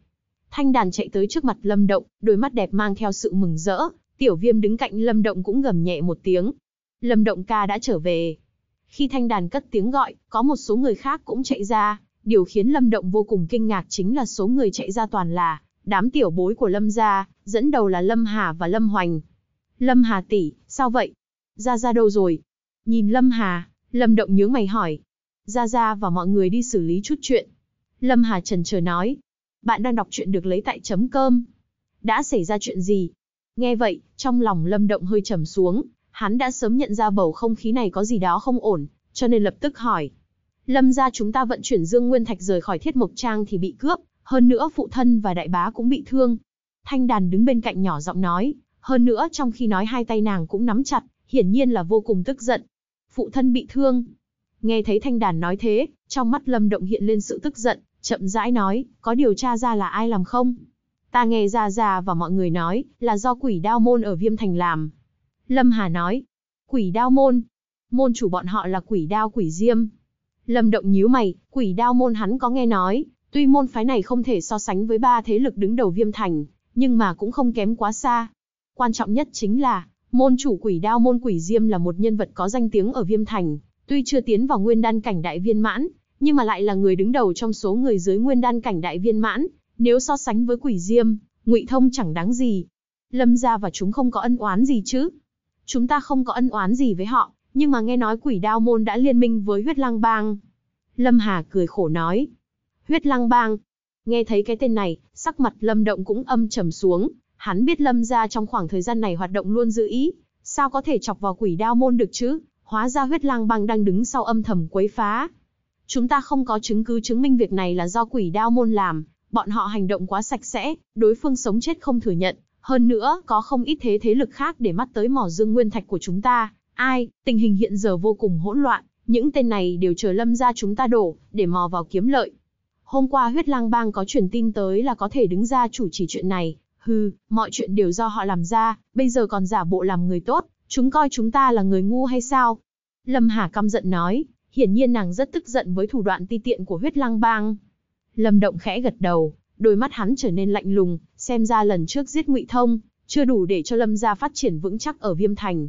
Thanh Đàn chạy tới trước mặt Lâm Động, đôi mắt đẹp mang theo sự mừng rỡ, Tiểu Viêm đứng cạnh Lâm Động cũng gầm nhẹ một tiếng. Lâm Động ca đã trở về. Khi Thanh Đàn cất tiếng gọi, có một số người khác cũng chạy ra, điều khiến Lâm Động vô cùng kinh ngạc chính là số người chạy ra toàn là đám tiểu bối của Lâm gia, dẫn đầu là Lâm Hà và Lâm Hoành. Lâm Hà tỷ, sao vậy? Gia Gia đâu rồi? Nhìn Lâm Hà, Lâm Động nhớ mày hỏi. Gia Gia và mọi người đi xử lý chút chuyện. Lâm Hà trần chờ nói. Bạn đang đọc chuyện được lấy tại chấm cơm. Đã xảy ra chuyện gì? Nghe vậy, trong lòng Lâm Động hơi trầm xuống. Hắn đã sớm nhận ra bầu không khí này có gì đó không ổn, cho nên lập tức hỏi. Lâm gia chúng ta vận chuyển Dương Nguyên Thạch rời khỏi thiết mộc trang thì bị cướp, hơn nữa phụ thân và đại bá cũng bị thương. Thanh đàn đứng bên cạnh nhỏ giọng nói, hơn nữa trong khi nói hai tay nàng cũng nắm chặt, hiển nhiên là vô cùng tức giận. Phụ thân bị thương. Nghe thấy Thanh Đàn nói thế, trong mắt Lâm Động hiện lên sự tức giận, chậm rãi nói, có điều tra ra là ai làm không? Ta nghe ra ra và mọi người nói, là do quỷ đao môn ở Viêm Thành làm. Lâm Hà nói, quỷ đao môn, môn chủ bọn họ là quỷ đao quỷ diêm. Lâm Động nhíu mày, quỷ đao môn hắn có nghe nói, tuy môn phái này không thể so sánh với ba thế lực đứng đầu Viêm Thành, nhưng mà cũng không kém quá xa. Quan trọng nhất chính là, Môn chủ quỷ đao môn quỷ diêm là một nhân vật có danh tiếng ở Viêm Thành, tuy chưa tiến vào nguyên đan cảnh đại viên mãn, nhưng mà lại là người đứng đầu trong số người dưới nguyên đan cảnh đại viên mãn, nếu so sánh với quỷ diêm, ngụy thông chẳng đáng gì. Lâm gia và chúng không có ân oán gì chứ. Chúng ta không có ân oán gì với họ, nhưng mà nghe nói quỷ đao môn đã liên minh với huyết lang bang. Lâm Hà cười khổ nói. Huyết lang bang. Nghe thấy cái tên này, sắc mặt Lâm Động cũng âm trầm xuống, Hắn biết lâm gia trong khoảng thời gian này hoạt động luôn dư ý, sao có thể chọc vào quỷ đao môn được chứ? Hóa ra huyết lang băng đang đứng sau âm thầm quấy phá. Chúng ta không có chứng cứ chứng minh việc này là do quỷ đao môn làm, bọn họ hành động quá sạch sẽ, đối phương sống chết không thừa nhận. Hơn nữa, có không ít thế thế lực khác để mắt tới mỏ dương nguyên thạch của chúng ta. Ai, tình hình hiện giờ vô cùng hỗn loạn, những tên này đều chờ lâm Gia chúng ta đổ, để mò vào kiếm lợi. Hôm qua huyết lang bang có truyền tin tới là có thể đứng ra chủ trì chuyện này, Hừ, mọi chuyện đều do họ làm ra, bây giờ còn giả bộ làm người tốt, chúng coi chúng ta là người ngu hay sao? Lâm Hà căm giận nói, hiển nhiên nàng rất tức giận với thủ đoạn ti tiện của huyết lang bang. Lâm Động khẽ gật đầu, đôi mắt hắn trở nên lạnh lùng, xem ra lần trước giết ngụy thông, chưa đủ để cho Lâm gia phát triển vững chắc ở Viêm Thành.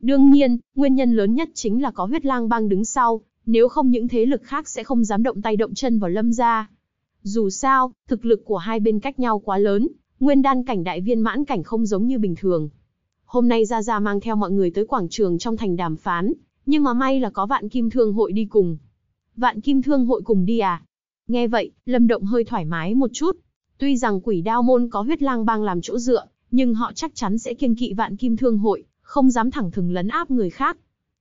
Đương nhiên, nguyên nhân lớn nhất chính là có huyết lang bang đứng sau, nếu không những thế lực khác sẽ không dám động tay động chân vào Lâm gia. Dù sao, thực lực của hai bên cách nhau quá lớn, Nguyên đan cảnh đại viên mãn cảnh không giống như bình thường. Hôm nay Gia Gia mang theo mọi người tới quảng trường trong thành đàm phán, nhưng mà may là có vạn kim thương hội đi cùng. Vạn kim thương hội cùng đi à? Nghe vậy, Lâm Động hơi thoải mái một chút. Tuy rằng quỷ đao môn có huyết lang bang làm chỗ dựa, nhưng họ chắc chắn sẽ kiên kỵ vạn kim thương hội, không dám thẳng thừng lấn áp người khác.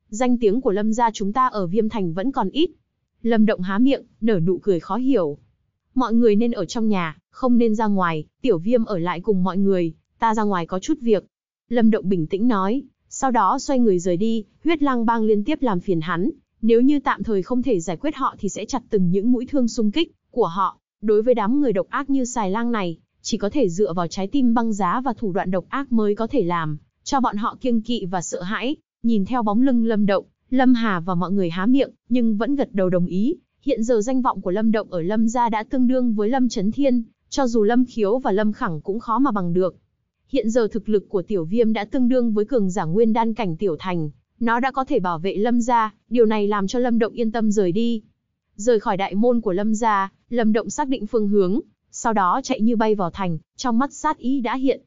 Danh tiếng của Lâm gia chúng ta ở Viêm Thành vẫn còn ít. Lâm Động há miệng, nở nụ cười khó hiểu. Mọi người nên ở trong nhà, không nên ra ngoài, tiểu viêm ở lại cùng mọi người, ta ra ngoài có chút việc. Lâm Động bình tĩnh nói, sau đó xoay người rời đi, huyết lang bang liên tiếp làm phiền hắn. Nếu như tạm thời không thể giải quyết họ thì sẽ chặt từng những mũi thương xung kích của họ. Đối với đám người độc ác như xài lang này, chỉ có thể dựa vào trái tim băng giá và thủ đoạn độc ác mới có thể làm, cho bọn họ kiêng kỵ và sợ hãi. Nhìn theo bóng lưng Lâm Động, Lâm Hà và mọi người há miệng, nhưng vẫn gật đầu đồng ý, Hiện giờ danh vọng của Lâm Động ở Lâm gia đã tương đương với Lâm Chấn Thiên, cho dù Lâm Khiếu và Lâm Khẳng cũng khó mà bằng được. Hiện giờ thực lực của Tiểu Viêm đã tương đương với cường giả nguyên đan cảnh tiểu thành, nó đã có thể bảo vệ Lâm gia, điều này làm cho Lâm Động yên tâm rời đi. Rời khỏi đại môn của Lâm gia, Lâm Động xác định phương hướng, sau đó chạy như bay vào thành, trong mắt sát ý đã hiện.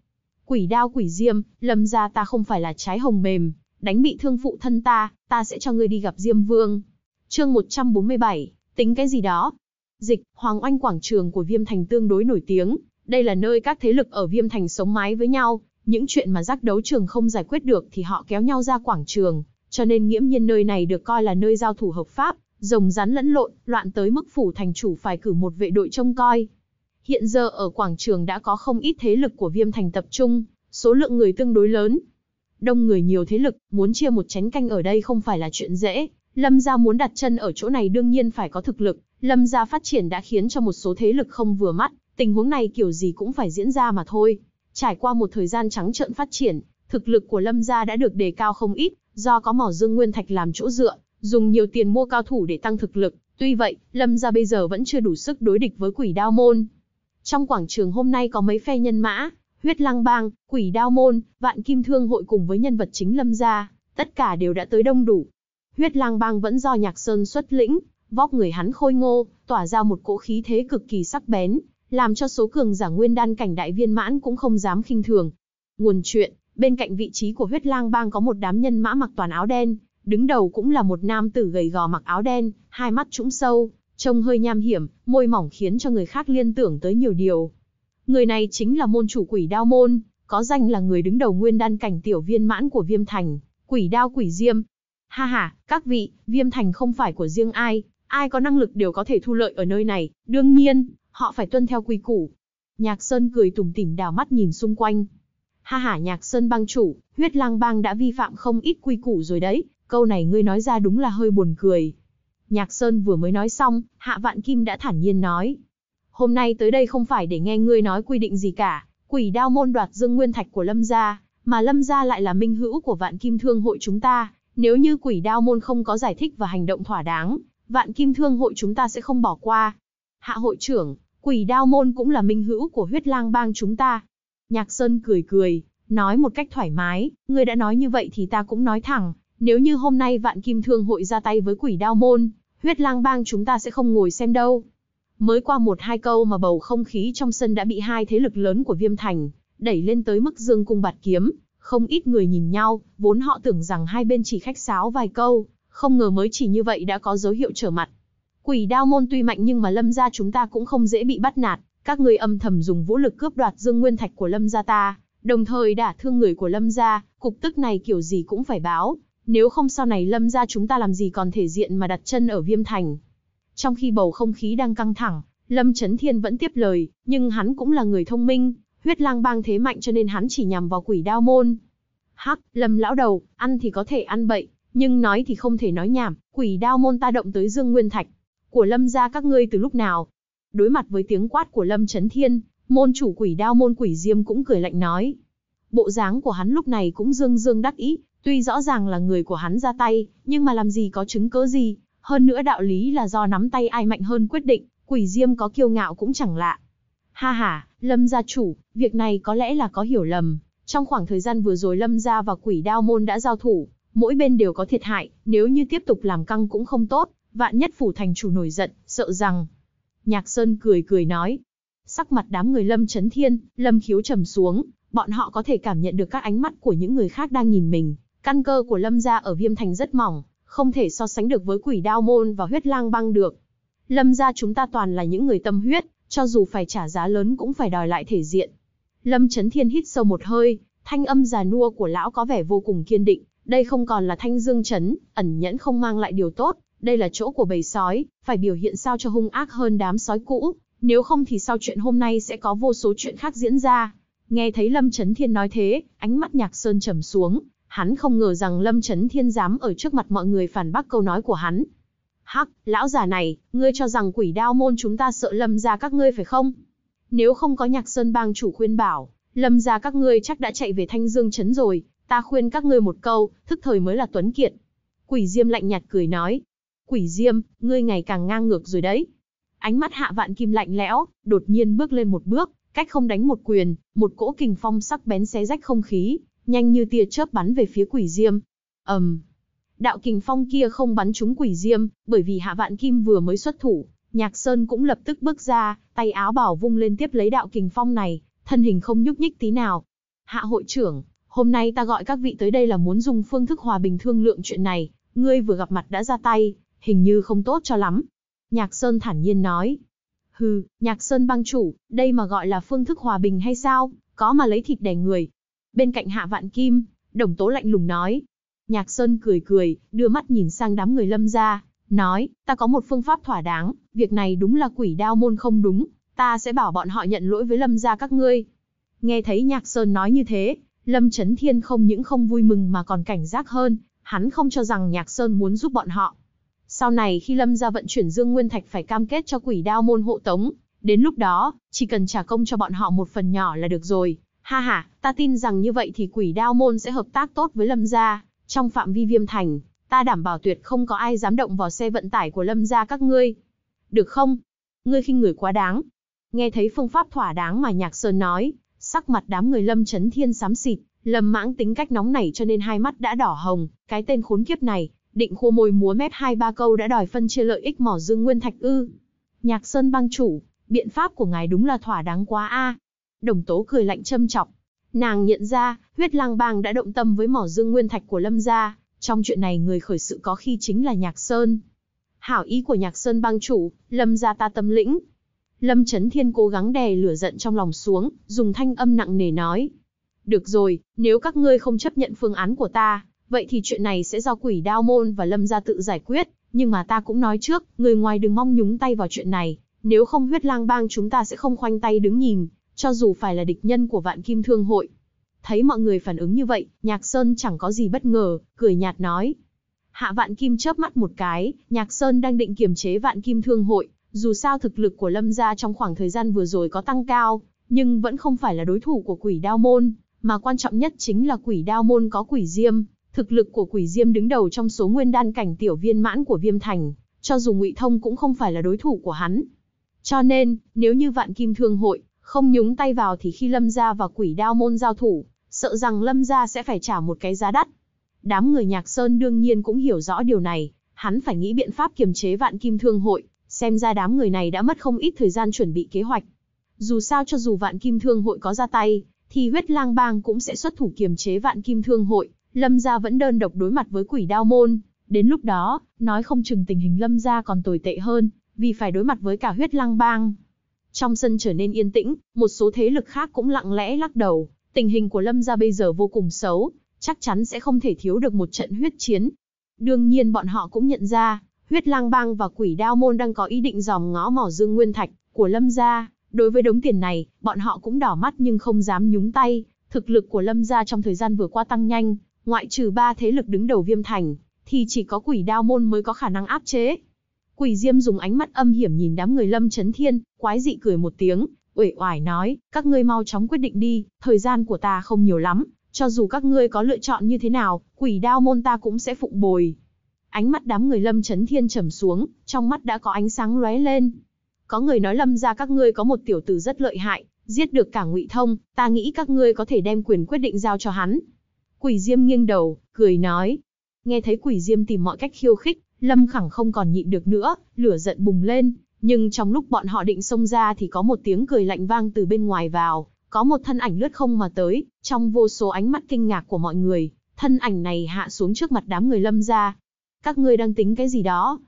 Quỷ đao quỷ diêm, Lâm gia ta không phải là trái hồng mềm, đánh bị thương phụ thân ta, ta sẽ cho ngươi đi gặp Diêm Vương. Chương 147, Tính cái gì đó? Dịch, Hoàng Oanh quảng trường của Viêm Thành tương đối nổi tiếng, đây là nơi các thế lực ở Viêm Thành sống mái với nhau, những chuyện mà rắc đấu trường không giải quyết được thì họ kéo nhau ra quảng trường, cho nên nghiễm nhiên nơi này được coi là nơi giao thủ hợp pháp, rồng rắn lẫn lộn, loạn tới mức phủ thành chủ phải cử một vệ đội trông coi. Hiện giờ ở quảng trường đã có không ít thế lực của Viêm Thành tập trung, số lượng người tương đối lớn. Đông người nhiều thế lực, muốn chia một chén canh ở đây không phải là chuyện dễ. Lâm gia muốn đặt chân ở chỗ này đương nhiên phải có thực lực, Lâm gia phát triển đã khiến cho một số thế lực không vừa mắt, tình huống này kiểu gì cũng phải diễn ra mà thôi. Trải qua một thời gian trắng trợn phát triển, thực lực của Lâm gia đã được đề cao không ít, do có mỏ dương nguyên thạch làm chỗ dựa, dùng nhiều tiền mua cao thủ để tăng thực lực, tuy vậy, Lâm gia bây giờ vẫn chưa đủ sức đối địch với Quỷ Đao môn. Trong quảng trường hôm nay có mấy phe nhân mã, Huyết Lăng Bang, Quỷ Đao môn, Vạn Kim Thương hội cùng với nhân vật chính Lâm gia, tất cả đều đã tới đông đủ, Huyết lang bang vẫn do Nhạc Sơn xuất lĩnh, vóc người hắn khôi ngô, tỏa ra một cỗ khí thế cực kỳ sắc bén, làm cho số cường giả nguyên đan cảnh đại viên mãn cũng không dám khinh thường. Nguồn chuyện, bên cạnh vị trí của huyết lang bang có một đám nhân mã mặc toàn áo đen, đứng đầu cũng là một nam tử gầy gò mặc áo đen, hai mắt trũng sâu, trông hơi nham hiểm, môi mỏng khiến cho người khác liên tưởng tới nhiều điều. Người này chính là môn chủ quỷ đao môn, có danh là người đứng đầu nguyên đan cảnh tiểu viên mãn của viêm thành, quỷ đao quỷ diêm, Ha ha, các vị, Viêm Thành không phải của riêng ai, ai có năng lực đều có thể thu lợi ở nơi này, đương nhiên, họ phải tuân theo quy củ. Nhạc Sơn cười tủm tỉm đào mắt nhìn xung quanh. Ha ha Nhạc Sơn băng chủ, huyết lang bang đã vi phạm không ít quy củ rồi đấy, câu này ngươi nói ra đúng là hơi buồn cười. Nhạc Sơn vừa mới nói xong, Hạ Vạn Kim đã thản nhiên nói. Hôm nay tới đây không phải để nghe ngươi nói quy định gì cả, quỷ đao môn đoạt dương nguyên thạch của Lâm gia, mà Lâm gia lại là minh hữu của Vạn Kim Thương hội chúng ta, nếu như quỷ đao môn không có giải thích và hành động thỏa đáng, vạn kim thương hội chúng ta sẽ không bỏ qua. Hạ hội trưởng, quỷ đao môn cũng là minh hữu của huyết lang bang chúng ta. Nhạc Sơn cười cười, nói một cách thoải mái, người đã nói như vậy thì ta cũng nói thẳng, nếu như hôm nay vạn kim thương hội ra tay với quỷ đao môn, huyết lang bang chúng ta sẽ không ngồi xem đâu. Mới qua một hai câu mà bầu không khí trong sân đã bị hai thế lực lớn của viêm thành, đẩy lên tới mức dương cung bạt kiếm, không ít người nhìn nhau, vốn họ tưởng rằng hai bên chỉ khách sáo vài câu, không ngờ mới chỉ như vậy đã có dấu hiệu trở mặt. Quỷ đao môn tuy mạnh nhưng mà lâm gia chúng ta cũng không dễ bị bắt nạt, các ngươi âm thầm dùng vũ lực cướp đoạt dương nguyên thạch của lâm gia ta, đồng thời đả thương người của lâm gia, cục tức này kiểu gì cũng phải báo, nếu không sau này lâm gia chúng ta làm gì còn thể diện mà đặt chân ở viêm thành. Trong khi bầu không khí đang căng thẳng, Lâm Chấn Thiên vẫn tiếp lời, nhưng hắn cũng là người thông minh, huyết lang bang thế mạnh cho nên hắn chỉ nhằm vào quỷ đao môn. Hắc, lâm lão đầu, ăn thì có thể ăn bậy, nhưng nói thì không thể nói nhảm, quỷ đao môn ta động tới dương nguyên thạch. Của lâm ra các ngươi từ lúc nào? Đối mặt với tiếng quát của lâm chấn thiên, môn chủ quỷ đao môn quỷ diêm cũng cười lạnh nói. Bộ dáng của hắn lúc này cũng dương dương đắc ý, tuy rõ ràng là người của hắn ra tay, nhưng mà làm gì có chứng cớ gì, hơn nữa đạo lý là do nắm tay ai mạnh hơn quyết định, quỷ diêm có kiêu ngạo cũng chẳng lạ. Ha ha, Lâm gia chủ, việc này có lẽ là có hiểu lầm. Trong khoảng thời gian vừa rồi Lâm gia và quỷ đao môn đã giao thủ, mỗi bên đều có thiệt hại, nếu như tiếp tục làm căng cũng không tốt, vạn nhất phủ thành chủ nổi giận, sợ rằng. Nhạc Sơn cười cười nói. Sắc mặt đám người Lâm Chấn Thiên, Lâm Khiếu trầm xuống, bọn họ có thể cảm nhận được các ánh mắt của những người khác đang nhìn mình. Căn cơ của Lâm gia ở Viêm Thành rất mỏng, không thể so sánh được với quỷ đao môn và huyết lang băng được. Lâm gia chúng ta toàn là những người tâm huyết, cho dù phải trả giá lớn cũng phải đòi lại thể diện. Lâm Chấn Thiên hít sâu một hơi, thanh âm già nua của lão có vẻ vô cùng kiên định, đây không còn là thanh dương chấn, ẩn nhẫn không mang lại điều tốt, đây là chỗ của bầy sói, phải biểu hiện sao cho hung ác hơn đám sói cũ, nếu không thì sau chuyện hôm nay sẽ có vô số chuyện khác diễn ra. Nghe thấy Lâm Chấn Thiên nói thế, ánh mắt Nhạc Sơn trầm xuống, hắn không ngờ rằng Lâm Chấn Thiên dám ở trước mặt mọi người phản bác câu nói của hắn, Hắc, lão giả này, ngươi cho rằng quỷ đao môn chúng ta sợ lâm ra các ngươi phải không? Nếu không có nhạc sơn bang chủ khuyên bảo, lâm ra các ngươi chắc đã chạy về thanh dương chấn rồi, ta khuyên các ngươi một câu, thức thời mới là tuấn kiệt. Quỷ diêm lạnh nhạt cười nói. Quỷ diêm, ngươi ngày càng ngang ngược rồi đấy. Ánh mắt hạ vạn kim lạnh lẽo, đột nhiên bước lên một bước, cách không đánh một quyền, một cỗ kình phong sắc bén xé rách không khí, nhanh như tia chớp bắn về phía quỷ diêm. ầm, um, đạo kình phong kia không bắn trúng quỷ diêm, bởi vì Hạ Vạn Kim vừa mới xuất thủ, Nhạc Sơn cũng lập tức bước ra, tay áo bảo vung lên tiếp lấy đạo kình phong này, thân hình không nhúc nhích tí nào. Hạ hội trưởng, hôm nay ta gọi các vị tới đây là muốn dùng phương thức hòa bình thương lượng chuyện này, ngươi vừa gặp mặt đã ra tay, hình như không tốt cho lắm. Nhạc Sơn thản nhiên nói. Hừ, Nhạc Sơn băng chủ, đây mà gọi là phương thức hòa bình hay sao, có mà lấy thịt đẻ người. Bên cạnh Hạ Vạn Kim, Đồng Tố lạnh lùng nói, Nhạc Sơn cười cười, đưa mắt nhìn sang đám người lâm ra, nói, ta có một phương pháp thỏa đáng, việc này đúng là quỷ đao môn không đúng, ta sẽ bảo bọn họ nhận lỗi với lâm ra các ngươi. Nghe thấy Nhạc Sơn nói như thế, Lâm Chấn Thiên không những không vui mừng mà còn cảnh giác hơn, hắn không cho rằng Nhạc Sơn muốn giúp bọn họ. Sau này khi Lâm ra vận chuyển Dương Nguyên Thạch phải cam kết cho quỷ đao môn hộ tống, đến lúc đó, chỉ cần trả công cho bọn họ một phần nhỏ là được rồi. Ha ha, ta tin rằng như vậy thì quỷ đao môn sẽ hợp tác tốt với Lâm gia. Trong phạm vi viêm thành, ta đảm bảo tuyệt không có ai dám động vào xe vận tải của lâm gia các ngươi. Được không? Ngươi khinh người quá đáng. Nghe thấy phương pháp thỏa đáng mà Nhạc Sơn nói, sắc mặt đám người lâm chấn thiên xám xịt, lâm mãng tính cách nóng nảy cho nên hai mắt đã đỏ hồng, cái tên khốn kiếp này, định khô môi múa mép hai ba câu đã đòi phân chia lợi ích mỏ dương nguyên thạch ư. Nhạc Sơn băng chủ, biện pháp của ngài đúng là thỏa đáng quá a. Đồng tố cười lạnh châm chọc, Nàng nhận ra, huyết lang bang đã động tâm với mỏ dương nguyên thạch của lâm gia, trong chuyện này người khởi sự có khi chính là Nhạc Sơn. Hảo ý của Nhạc Sơn bang chủ, lâm gia ta tâm lĩnh. Lâm chấn Thiên cố gắng đè lửa giận trong lòng xuống, dùng thanh âm nặng nề nói. Được rồi, nếu các ngươi không chấp nhận phương án của ta, vậy thì chuyện này sẽ do quỷ đao môn và lâm gia tự giải quyết. Nhưng mà ta cũng nói trước, người ngoài đừng mong nhúng tay vào chuyện này, nếu không huyết lang bang chúng ta sẽ không khoanh tay đứng nhìn, cho dù phải là địch nhân của vạn kim thương hội. Thấy mọi người phản ứng như vậy, Nhạc Sơn chẳng có gì bất ngờ, cười nhạt nói. Hạ vạn kim chớp mắt một cái, Nhạc Sơn đang định kiềm chế vạn kim thương hội, dù sao thực lực của Lâm gia trong khoảng thời gian vừa rồi có tăng cao, nhưng vẫn không phải là đối thủ của quỷ đao môn, mà quan trọng nhất chính là quỷ đao môn có quỷ diêm, thực lực của quỷ diêm đứng đầu trong số nguyên đan cảnh tiểu viên mãn của viêm thành, cho dù ngụy thông cũng không phải là đối thủ của hắn. Cho nên, nếu như vạn kim thương hội, không nhúng tay vào thì khi Lâm gia và Quỷ Đao môn giao thủ, sợ rằng Lâm gia sẽ phải trả một cái giá đắt. Đám người Nhạc Sơn đương nhiên cũng hiểu rõ điều này, hắn phải nghĩ biện pháp kiềm chế Vạn Kim Thương hội, xem ra đám người này đã mất không ít thời gian chuẩn bị kế hoạch. Dù sao cho dù Vạn Kim Thương hội có ra tay, thì huyết lang bang cũng sẽ xuất thủ kiềm chế vạn kim thương hội, Lâm gia vẫn đơn độc đối mặt với quỷ đao môn. Đến lúc đó, nói không chừng tình hình Lâm gia còn tồi tệ hơn, vì phải đối mặt với cả huyết lang bang. Trong sân trở nên yên tĩnh, một số thế lực khác cũng lặng lẽ lắc đầu, tình hình của Lâm gia bây giờ vô cùng xấu, chắc chắn sẽ không thể thiếu được một trận huyết chiến. Đương nhiên bọn họ cũng nhận ra, huyết lang bang và quỷ đao môn đang có ý định dòm ngó mỏ dương nguyên thạch của Lâm gia. Đối với đống tiền này, bọn họ cũng đỏ mắt nhưng không dám nhúng tay. Thực lực của Lâm gia trong thời gian vừa qua tăng nhanh, ngoại trừ ba thế lực đứng đầu viêm thành, thì chỉ có quỷ đao môn mới có khả năng áp chế. Quỷ Diêm dùng ánh mắt âm hiểm nhìn đám người Lâm Chấn Thiên, quái dị cười một tiếng, uể oải nói, các ngươi mau chóng quyết định đi, thời gian của ta không nhiều lắm, cho dù các ngươi có lựa chọn như thế nào, quỷ đao môn ta cũng sẽ phụng bồi. Ánh mắt đám người Lâm Chấn Thiên trầm xuống, trong mắt đã có ánh sáng lóe lên. Có người nói Lâm ra các ngươi có một tiểu tử rất lợi hại, giết được cả ngụy thông, ta nghĩ các ngươi có thể đem quyền quyết định giao cho hắn. Quỷ Diêm nghiêng đầu, cười nói. Nghe thấy Quỷ Diêm tìm mọi cách khiêu khích, Lâm Khẳng không còn nhịn được nữa, lửa giận bùng lên, nhưng trong lúc bọn họ định xông ra thì có một tiếng cười lạnh vang từ bên ngoài vào, có một thân ảnh lướt không mà tới, trong vô số ánh mắt kinh ngạc của mọi người, thân ảnh này hạ xuống trước mặt đám người Lâm gia. Các ngươi đang tính cái gì đó?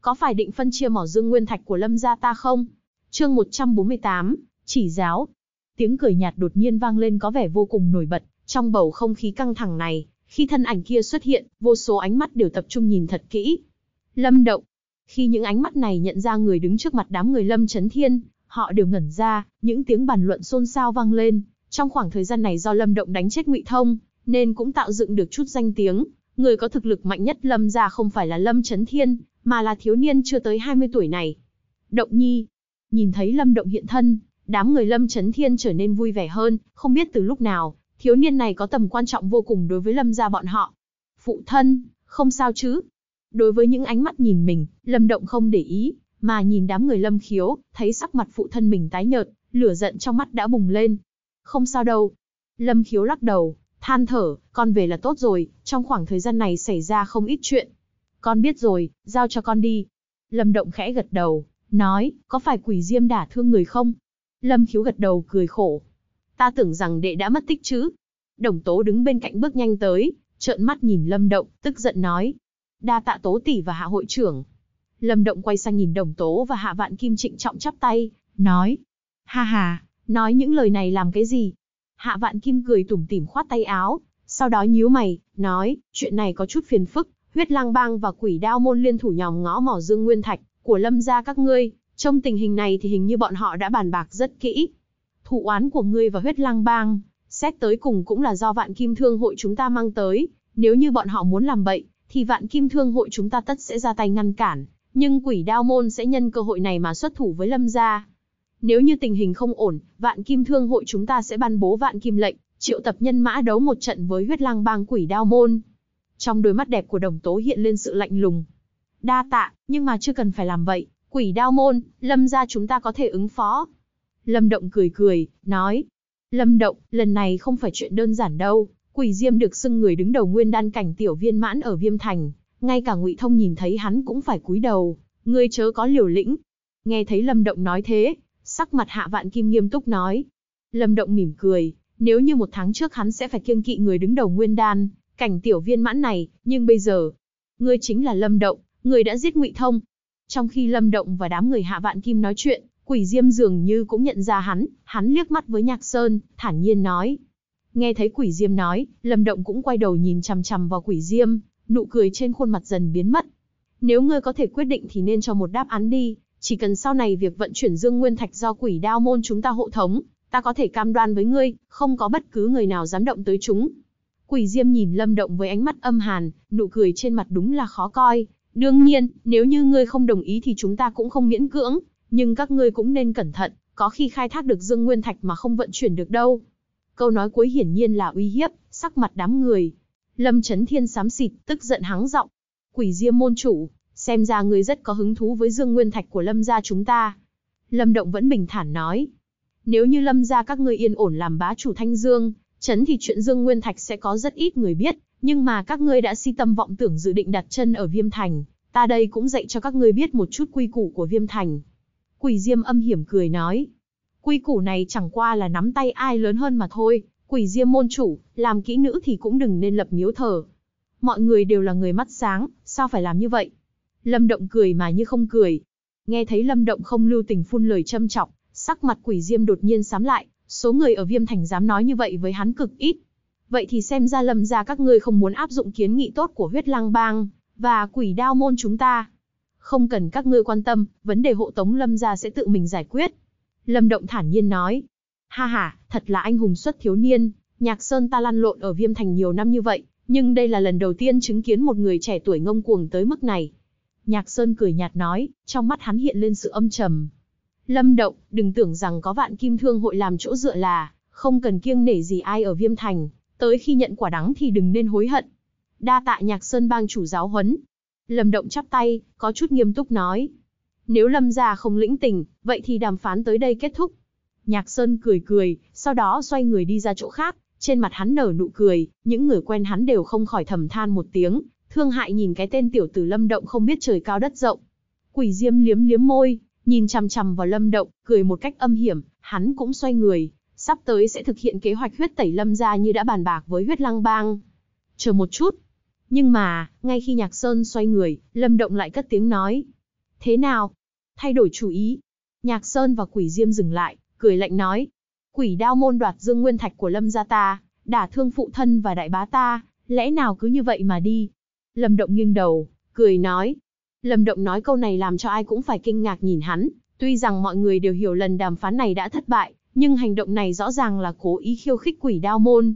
Có phải định phân chia mỏ dương nguyên thạch của Lâm gia ta không? Chương 148, chỉ giáo. Tiếng cười nhạt đột nhiên vang lên có vẻ vô cùng nổi bật, trong bầu không khí căng thẳng này, khi thân ảnh kia xuất hiện, vô số ánh mắt đều tập trung nhìn thật kỹ, Lâm Động. Khi những ánh mắt này nhận ra người đứng trước mặt đám người Lâm Chấn Thiên, họ đều ngẩn ra, những tiếng bàn luận xôn xao vang lên, trong khoảng thời gian này do Lâm Động đánh chết Ngụy Thông, nên cũng tạo dựng được chút danh tiếng, người có thực lực mạnh nhất Lâm gia không phải là Lâm Chấn Thiên, mà là thiếu niên chưa tới 20 tuổi này. Động Nhi, nhìn thấy Lâm Động hiện thân, đám người Lâm Chấn Thiên trở nên vui vẻ hơn, không biết từ lúc nào, thiếu niên này có tầm quan trọng vô cùng đối với Lâm gia bọn họ. Phụ thân, không sao chứ? đối với những ánh mắt nhìn mình, Lâm Động không để ý, mà nhìn đám người Lâm Khiếu, thấy sắc mặt phụ thân mình tái nhợt, lửa giận trong mắt đã bùng lên. Không sao đâu. Lâm Khiếu lắc đầu, than thở, con về là tốt rồi, trong khoảng thời gian này xảy ra không ít chuyện. Con biết rồi, giao cho con đi. Lâm Động khẽ gật đầu, nói, có phải quỷ diêm đả thương người không? Lâm Khiếu gật đầu cười khổ. Ta tưởng rằng đệ đã mất tích chứ. Đồng tố đứng bên cạnh bước nhanh tới, trợn mắt nhìn Lâm Động, tức giận nói, đa tạ tố tỷ và hạ hội trưởng. Lâm Động quay sang nhìn đồng tố và hạ vạn kim trịnh trọng chắp tay, nói. Ha ha, nói những lời này làm cái gì? Hạ vạn kim cười tủm tỉm khoát tay áo, sau đó nhíu mày, nói, chuyện này có chút phiền phức, huyết lang bang và quỷ đao môn liên thủ nhòm ngõ mỏ dương nguyên thạch của lâm gia các ngươi, trong tình hình này thì hình như bọn họ đã bàn bạc rất kỹ. Thủ án của ngươi và huyết lang bang, xét tới cùng cũng là do vạn kim thương hội chúng ta mang tới, nếu như bọn họ muốn làm bậy, thì vạn kim thương hội chúng ta tất sẽ ra tay ngăn cản, nhưng quỷ đao môn sẽ nhân cơ hội này mà xuất thủ với lâm gia. Nếu như tình hình không ổn, vạn kim thương hội chúng ta sẽ ban bố vạn kim lệnh, triệu tập nhân mã đấu một trận với huyết lang bang quỷ đao môn. Trong đôi mắt đẹp của đồng tố hiện lên sự lạnh lùng. Đa tạ, nhưng mà chưa cần phải làm vậy, quỷ đao môn, lâm gia chúng ta có thể ứng phó. Lâm Động cười cười, nói. Lâm Động, lần này không phải chuyện đơn giản đâu. Quỷ Diêm được xưng người đứng đầu nguyên đan cảnh tiểu viên mãn ở Viêm Thành, ngay cả Ngụy Thông nhìn thấy hắn cũng phải cúi đầu, ngươi chớ có liều lĩnh. Nghe thấy Lâm Động nói thế, sắc mặt Hạ Vạn Kim nghiêm túc nói. Lâm Động mỉm cười, nếu như một tháng trước hắn sẽ phải kiêng kỵ người đứng đầu nguyên đan, cảnh tiểu viên mãn này, nhưng bây giờ, ngươi chính là Lâm Động, ngươi đã giết Ngụy Thông. Trong khi Lâm Động và đám người Hạ Vạn Kim nói chuyện, Quỷ Diêm dường như cũng nhận ra hắn, hắn liếc mắt với Nhạc Sơn, thản nhiên nói, Nghe thấy quỷ diêm nói, Lâm Động cũng quay đầu nhìn chằm chằm vào quỷ diêm, nụ cười trên khuôn mặt dần biến mất. Nếu ngươi có thể quyết định thì nên cho một đáp án đi, chỉ cần sau này việc vận chuyển dương nguyên thạch do quỷ đao môn chúng ta hộ thống, ta có thể cam đoan với ngươi, không có bất cứ người nào dám động tới chúng. Quỷ diêm nhìn Lâm Động với ánh mắt âm hàn, nụ cười trên mặt đúng là khó coi. Đương nhiên, nếu như ngươi không đồng ý thì chúng ta cũng không miễn cưỡng, nhưng các ngươi cũng nên cẩn thận, có khi khai thác được dương nguyên thạch mà không vận chuyển được đâu. Câu nói cuối hiển nhiên là uy hiếp, sắc mặt đám người. Lâm Trấn Thiên xám xịt, tức giận hắng giọng. Quỷ Diêm môn chủ, xem ra ngươi rất có hứng thú với Dương Nguyên Thạch của Lâm gia chúng ta. Lâm Động vẫn bình thản nói. Nếu như Lâm gia các ngươi yên ổn làm bá chủ Thanh Dương, chấn thì chuyện Dương Nguyên Thạch sẽ có rất ít người biết, nhưng mà các ngươi đã si tâm vọng tưởng dự định đặt chân ở Viêm Thành, ta đây cũng dạy cho các ngươi biết một chút quy củ của Viêm Thành. Quỷ Diêm âm hiểm cười nói. Quy củ này chẳng qua là nắm tay ai lớn hơn mà thôi, quỷ diêm môn chủ, làm kỹ nữ thì cũng đừng nên lập miếu thờ. Mọi người đều là người mắt sáng, sao phải làm như vậy? Lâm Động cười mà như không cười. Nghe thấy Lâm Động không lưu tình phun lời châm chọc, sắc mặt quỷ diêm đột nhiên sám lại, số người ở viêm thành dám nói như vậy với hắn cực ít. Vậy thì xem ra lâm ra các ngươi không muốn áp dụng kiến nghị tốt của huyết lang bang, và quỷ đao môn chúng ta. Không cần các ngươi quan tâm, vấn đề hộ tống lâm ra sẽ tự mình giải quyết. Lâm Động thản nhiên nói. Ha ha, thật là anh hùng xuất thiếu niên, Nhạc Sơn ta lăn lộn ở Viêm Thành nhiều năm như vậy, nhưng đây là lần đầu tiên chứng kiến một người trẻ tuổi ngông cuồng tới mức này. Nhạc Sơn cười nhạt nói, trong mắt hắn hiện lên sự âm trầm. Lâm Động, đừng tưởng rằng có vạn kim thương hội làm chỗ dựa là, không cần kiêng nể gì ai ở Viêm Thành, tới khi nhận quả đắng thì đừng nên hối hận. Đa tạ Nhạc Sơn bang chủ giáo huấn. Lâm Động chắp tay, có chút nghiêm túc nói. Nếu Lâm gia không lĩnh tình, vậy thì đàm phán tới đây kết thúc. Nhạc Sơn cười cười, sau đó xoay người đi ra chỗ khác, trên mặt hắn nở nụ cười, những người quen hắn đều không khỏi thầm than một tiếng, thương hại nhìn cái tên tiểu tử Lâm Động không biết trời cao đất rộng. Quỷ Diêm liếm liếm môi, nhìn chằm chằm vào Lâm Động, cười một cách âm hiểm, hắn cũng xoay người, sắp tới sẽ thực hiện kế hoạch huyết tẩy Lâm gia như đã bàn bạc với huyết lăng bang. Chờ một chút. Nhưng mà, ngay khi Nhạc Sơn xoay người, Lâm Động lại cất tiếng nói. Thế nào, thay đổi chủ ý. Nhạc Sơn và Quỷ Diêm dừng lại, cười lạnh nói. Quỷ đao môn đoạt dương nguyên thạch của lâm gia ta, đả thương phụ thân và đại bá ta, lẽ nào cứ như vậy mà đi. Lâm Động nghiêng đầu, cười nói. Lâm Động nói câu này làm cho ai cũng phải kinh ngạc nhìn hắn, tuy rằng mọi người đều hiểu lần đàm phán này đã thất bại, nhưng hành động này rõ ràng là cố ý khiêu khích quỷ đao môn.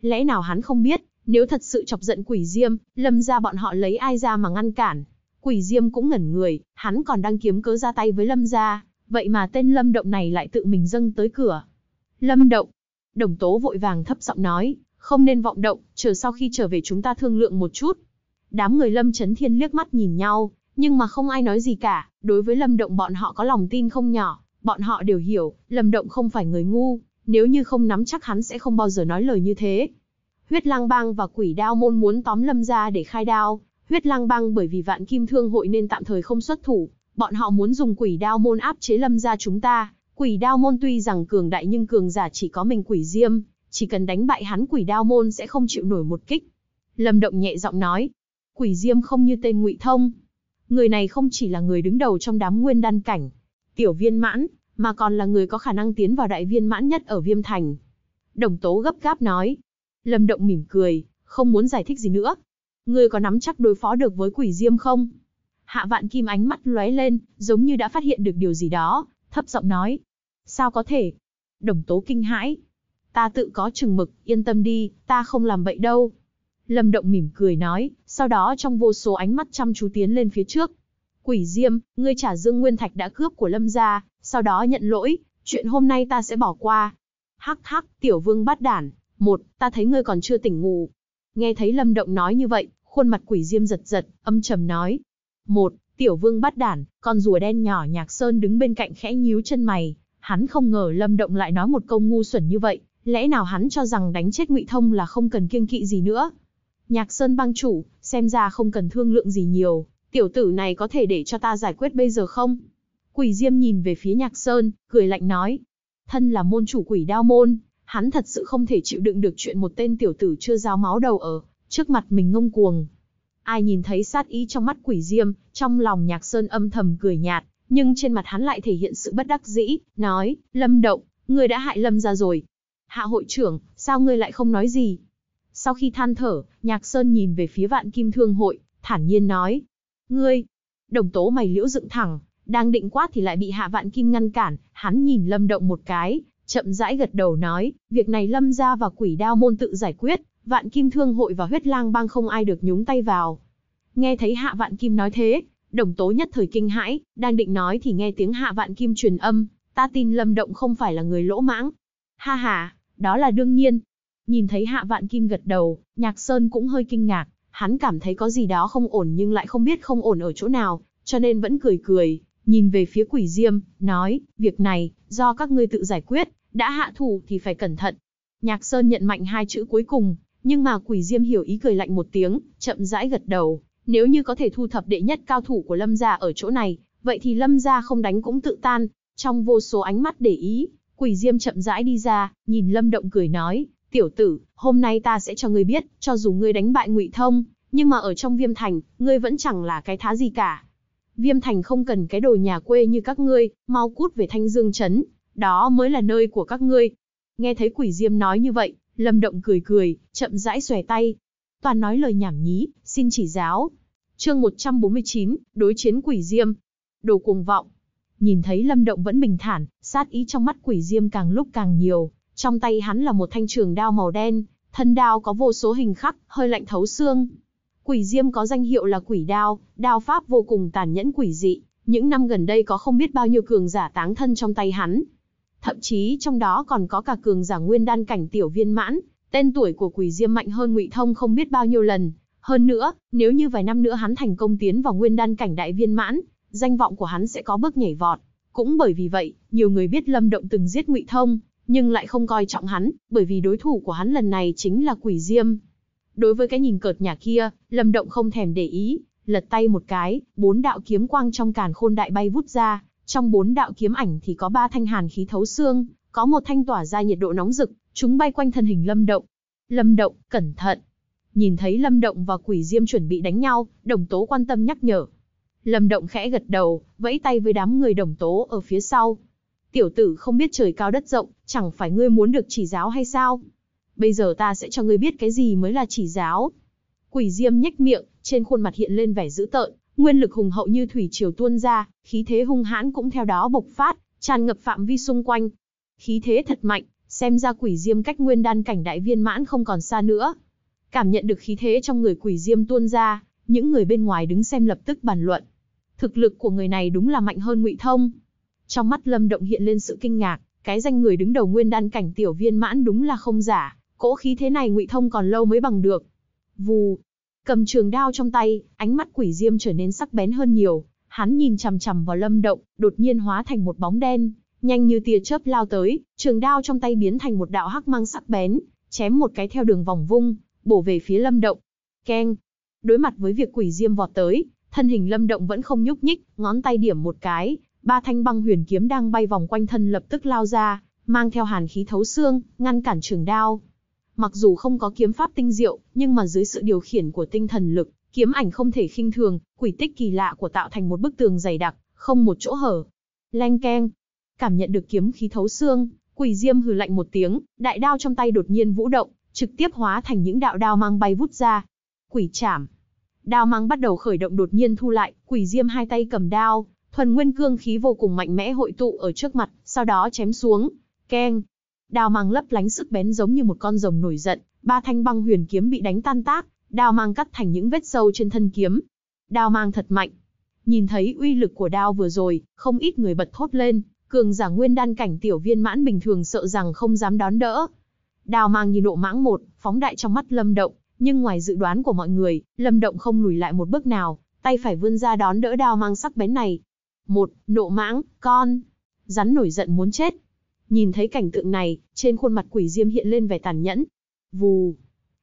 Lẽ nào hắn không biết, nếu thật sự chọc giận quỷ diêm, lâm ra bọn họ lấy ai ra mà ngăn cản. Quỷ Diêm cũng ngẩn người, hắn còn đang kiếm cớ ra tay với Lâm gia, vậy mà tên Lâm Động này lại tự mình dâng tới cửa. Lâm Động, Đồng Tố vội vàng thấp giọng nói, không nên vọng động, chờ sau khi trở về chúng ta thương lượng một chút. Đám người Lâm Chấn Thiên liếc mắt nhìn nhau, nhưng mà không ai nói gì cả, đối với Lâm Động bọn họ có lòng tin không nhỏ, bọn họ đều hiểu, Lâm Động không phải người ngu, nếu như không nắm chắc hắn sẽ không bao giờ nói lời như thế. Huyết Lang Bang và Quỷ Đao Môn muốn tóm Lâm gia để khai đao, Huyết Lang băng bởi vì Vạn Kim Thương hội nên tạm thời không xuất thủ, bọn họ muốn dùng Quỷ Đao môn áp chế Lâm gia chúng ta. Quỷ Đao môn tuy rằng cường đại nhưng cường giả chỉ có mình Quỷ Diêm, chỉ cần đánh bại hắn Quỷ Đao môn sẽ không chịu nổi một kích. Lâm Động nhẹ giọng nói, Quỷ Diêm không như tên Ngụy Thông, người này không chỉ là người đứng đầu trong đám nguyên đan cảnh, tiểu viên mãn, mà còn là người có khả năng tiến vào đại viên mãn nhất ở Viêm Thành. Đồng Tố gấp gáp nói. Lâm Động mỉm cười, không muốn giải thích gì nữa, ngươi có nắm chắc đối phó được với quỷ diêm không? Hạ vạn kim ánh mắt lóe lên, giống như đã phát hiện được điều gì đó, thấp giọng nói. Sao có thể? Đồng tố kinh hãi. Ta tự có chừng mực, yên tâm đi, ta không làm vậy đâu. Lâm động mỉm cười nói, sau đó trong vô số ánh mắt chăm chú tiến lên phía trước. Quỷ diêm, ngươi trả dương nguyên thạch đã cướp của lâm gia, sau đó nhận lỗi, chuyện hôm nay ta sẽ bỏ qua. Hắc hắc, tiểu vương bát đản, một, ta thấy ngươi còn chưa tỉnh ngủ. Nghe thấy lâm động nói như vậy, khuôn mặt quỷ diêm giật giật, âm trầm nói. Một, tiểu vương bắt đản, con rùa đen nhỏ nhạc sơn đứng bên cạnh khẽ nhíu chân mày. Hắn không ngờ Lâm Động lại nói một câu ngu xuẩn như vậy, lẽ nào hắn cho rằng đánh chết ngụy thông là không cần kiêng kỵ gì nữa. Nhạc sơn băng chủ, xem ra không cần thương lượng gì nhiều, tiểu tử này có thể để cho ta giải quyết bây giờ không? Quỷ diêm nhìn về phía nhạc sơn, cười lạnh nói. Thân là môn chủ quỷ đao môn, hắn thật sự không thể chịu đựng được chuyện một tên tiểu tử chưa giao máu đầu ở Trước mặt mình ngông cuồng. Ai nhìn thấy sát ý trong mắt quỷ diêm, trong lòng nhạc sơn âm thầm cười nhạt, nhưng trên mặt hắn lại thể hiện sự bất đắc dĩ, nói, lâm động, người đã hại lâm ra rồi. Hạ hội trưởng, sao ngươi lại không nói gì? Sau khi than thở, nhạc sơn nhìn về phía vạn kim thương hội, thản nhiên nói, ngươi, đồng tố mày liễu dựng thẳng, đang định quát thì lại bị hạ vạn kim ngăn cản, hắn nhìn lâm động một cái, chậm rãi gật đầu nói, việc này lâm ra và quỷ đao môn tự giải quyết, Vạn Kim Thương hội và Huyết Lang bang không ai được nhúng tay vào. Nghe thấy Hạ Vạn Kim nói thế, Đồng Tố nhất thời kinh hãi, đang định nói thì nghe tiếng Hạ Vạn Kim truyền âm, ta tin Lâm Động không phải là người lỗ mãng. Ha ha, đó là đương nhiên. Nhìn thấy Hạ Vạn Kim gật đầu, Nhạc Sơn cũng hơi kinh ngạc, hắn cảm thấy có gì đó không ổn nhưng lại không biết không ổn ở chỗ nào, cho nên vẫn cười cười, nhìn về phía Quỷ Diêm, nói, việc này, do các ngươi tự giải quyết, đã hạ thủ thì phải cẩn thận. Nhạc Sơn nhận mạnh hai chữ cuối cùng, nhưng mà quỷ diêm hiểu ý cười lạnh một tiếng, chậm rãi gật đầu. Nếu như có thể thu thập đệ nhất cao thủ của lâm gia ở chỗ này, vậy thì lâm gia không đánh cũng tự tan. Trong vô số ánh mắt để ý, quỷ diêm chậm rãi đi ra, nhìn lâm động cười nói, tiểu tử, hôm nay ta sẽ cho ngươi biết, cho dù ngươi đánh bại ngụy thông, nhưng mà ở trong viêm thành, ngươi vẫn chẳng là cái thá gì cả. Viêm thành không cần cái đồ nhà quê như các ngươi, mau cút về thanh dương chấn, đó mới là nơi của các ngươi. Nghe thấy quỷ diêm nói như vậy, Lâm Động cười cười, chậm rãi xòe tay. Toàn nói lời nhảm nhí, xin chỉ giáo. Chương 149, đối chiến quỷ diêm. Đồ cuồng vọng. Nhìn thấy Lâm Động vẫn bình thản, sát ý trong mắt quỷ diêm càng lúc càng nhiều, trong tay hắn là một thanh trường đao màu đen, thân đao có vô số hình khắc, hơi lạnh thấu xương. Quỷ diêm có danh hiệu là quỷ đao, đao pháp vô cùng tàn nhẫn quỷ dị, những năm gần đây có không biết bao nhiêu cường giả táng thân trong tay hắn, thậm chí trong đó còn có cả cường giả nguyên đan cảnh tiểu viên mãn, tên tuổi của Quỷ Diêm mạnh hơn Ngụy Thông không biết bao nhiêu lần. Hơn nữa, nếu như vài năm nữa hắn thành công tiến vào nguyên đan cảnh đại viên mãn, danh vọng của hắn sẽ có bước nhảy vọt. Cũng bởi vì vậy, nhiều người biết Lâm Động từng giết Ngụy Thông, nhưng lại không coi trọng hắn, bởi vì đối thủ của hắn lần này chính là Quỷ Diêm. Đối với cái nhìn cợt nhà kia, Lâm Động không thèm để ý, lật tay một cái, bốn đạo kiếm quang trong càn khôn đại bay vút ra, trong bốn đạo kiếm ảnh thì có ba thanh hàn khí thấu xương, có một thanh tỏa ra nhiệt độ nóng rực, chúng bay quanh thân hình Lâm Động. Lâm Động, cẩn thận. Nhìn thấy Lâm Động và Quỷ Diêm chuẩn bị đánh nhau, Đồng Tố quan tâm nhắc nhở. Lâm Động khẽ gật đầu, vẫy tay với đám người Đồng Tố ở phía sau. Tiểu tử không biết trời cao đất rộng, chẳng phải ngươi muốn được chỉ giáo hay sao? Bây giờ ta sẽ cho ngươi biết cái gì mới là chỉ giáo. Quỷ Diêm nhếch miệng, trên khuôn mặt hiện lên vẻ dữ tợn, Nguyên lực hùng hậu như thủy triều tuôn ra, khí thế hung hãn cũng theo đó bộc phát, tràn ngập phạm vi xung quanh. Khí thế thật mạnh, xem ra quỷ diêm cách nguyên đan cảnh đại viên mãn không còn xa nữa. Cảm nhận được khí thế trong người quỷ diêm tuôn ra, những người bên ngoài đứng xem lập tức bàn luận. Thực lực của người này đúng là mạnh hơn ngụy Thông. Trong mắt Lâm Động hiện lên sự kinh ngạc, cái danh người đứng đầu nguyên đan cảnh tiểu viên mãn đúng là không giả, cỗ khí thế này ngụy Thông còn lâu mới bằng được. Vù, Cầm trường đao trong tay, ánh mắt quỷ diêm trở nên sắc bén hơn nhiều, hắn nhìn chằm chằm vào lâm động, đột nhiên hóa thành một bóng đen, nhanh như tia chớp lao tới, trường đao trong tay biến thành một đạo hắc mang sắc bén, chém một cái theo đường vòng vung, bổ về phía lâm động. Keng! Đối mặt với việc quỷ diêm vọt tới, thân hình lâm động vẫn không nhúc nhích, ngón tay điểm một cái, ba thanh băng huyền kiếm đang bay vòng quanh thân lập tức lao ra, mang theo hàn khí thấu xương, ngăn cản trường đao. Mặc dù không có kiếm pháp tinh diệu, nhưng mà dưới sự điều khiển của tinh thần lực, kiếm ảnh không thể khinh thường, quỷ tích kỳ lạ của tạo thành một bức tường dày đặc, không một chỗ hở. Leng keng, cảm nhận được kiếm khí thấu xương, quỷ diêm hừ lạnh một tiếng, đại đao trong tay đột nhiên vũ động, trực tiếp hóa thành những đạo đao mang bay vút ra. Quỷ chảm, đao mang bắt đầu khởi động đột nhiên thu lại, quỷ diêm hai tay cầm đao, thuần nguyên cương khí vô cùng mạnh mẽ hội tụ ở trước mặt, sau đó chém xuống. Keng, đao mang lấp lánh sức bén giống như một con rồng nổi giận, ba thanh băng huyền kiếm bị đánh tan tác, đao mang cắt thành những vết sâu trên thân kiếm. Đao mang thật mạnh. Nhìn thấy uy lực của đao vừa rồi, không ít người bật thốt lên, cường giả nguyên đan cảnh tiểu viên mãn bình thường sợ rằng không dám đón đỡ. Đao mang như độ mãng một, phóng đại trong mắt Lâm Động, nhưng ngoài dự đoán của mọi người, Lâm Động không lùi lại một bước nào, tay phải vươn ra đón đỡ đao mang sắc bén này. Một, nộ mãng, con. Rắn nổi giận muốn chết, Nhìn thấy cảnh tượng này, trên khuôn mặt quỷ diêm hiện lên vẻ tàn nhẫn. Vù.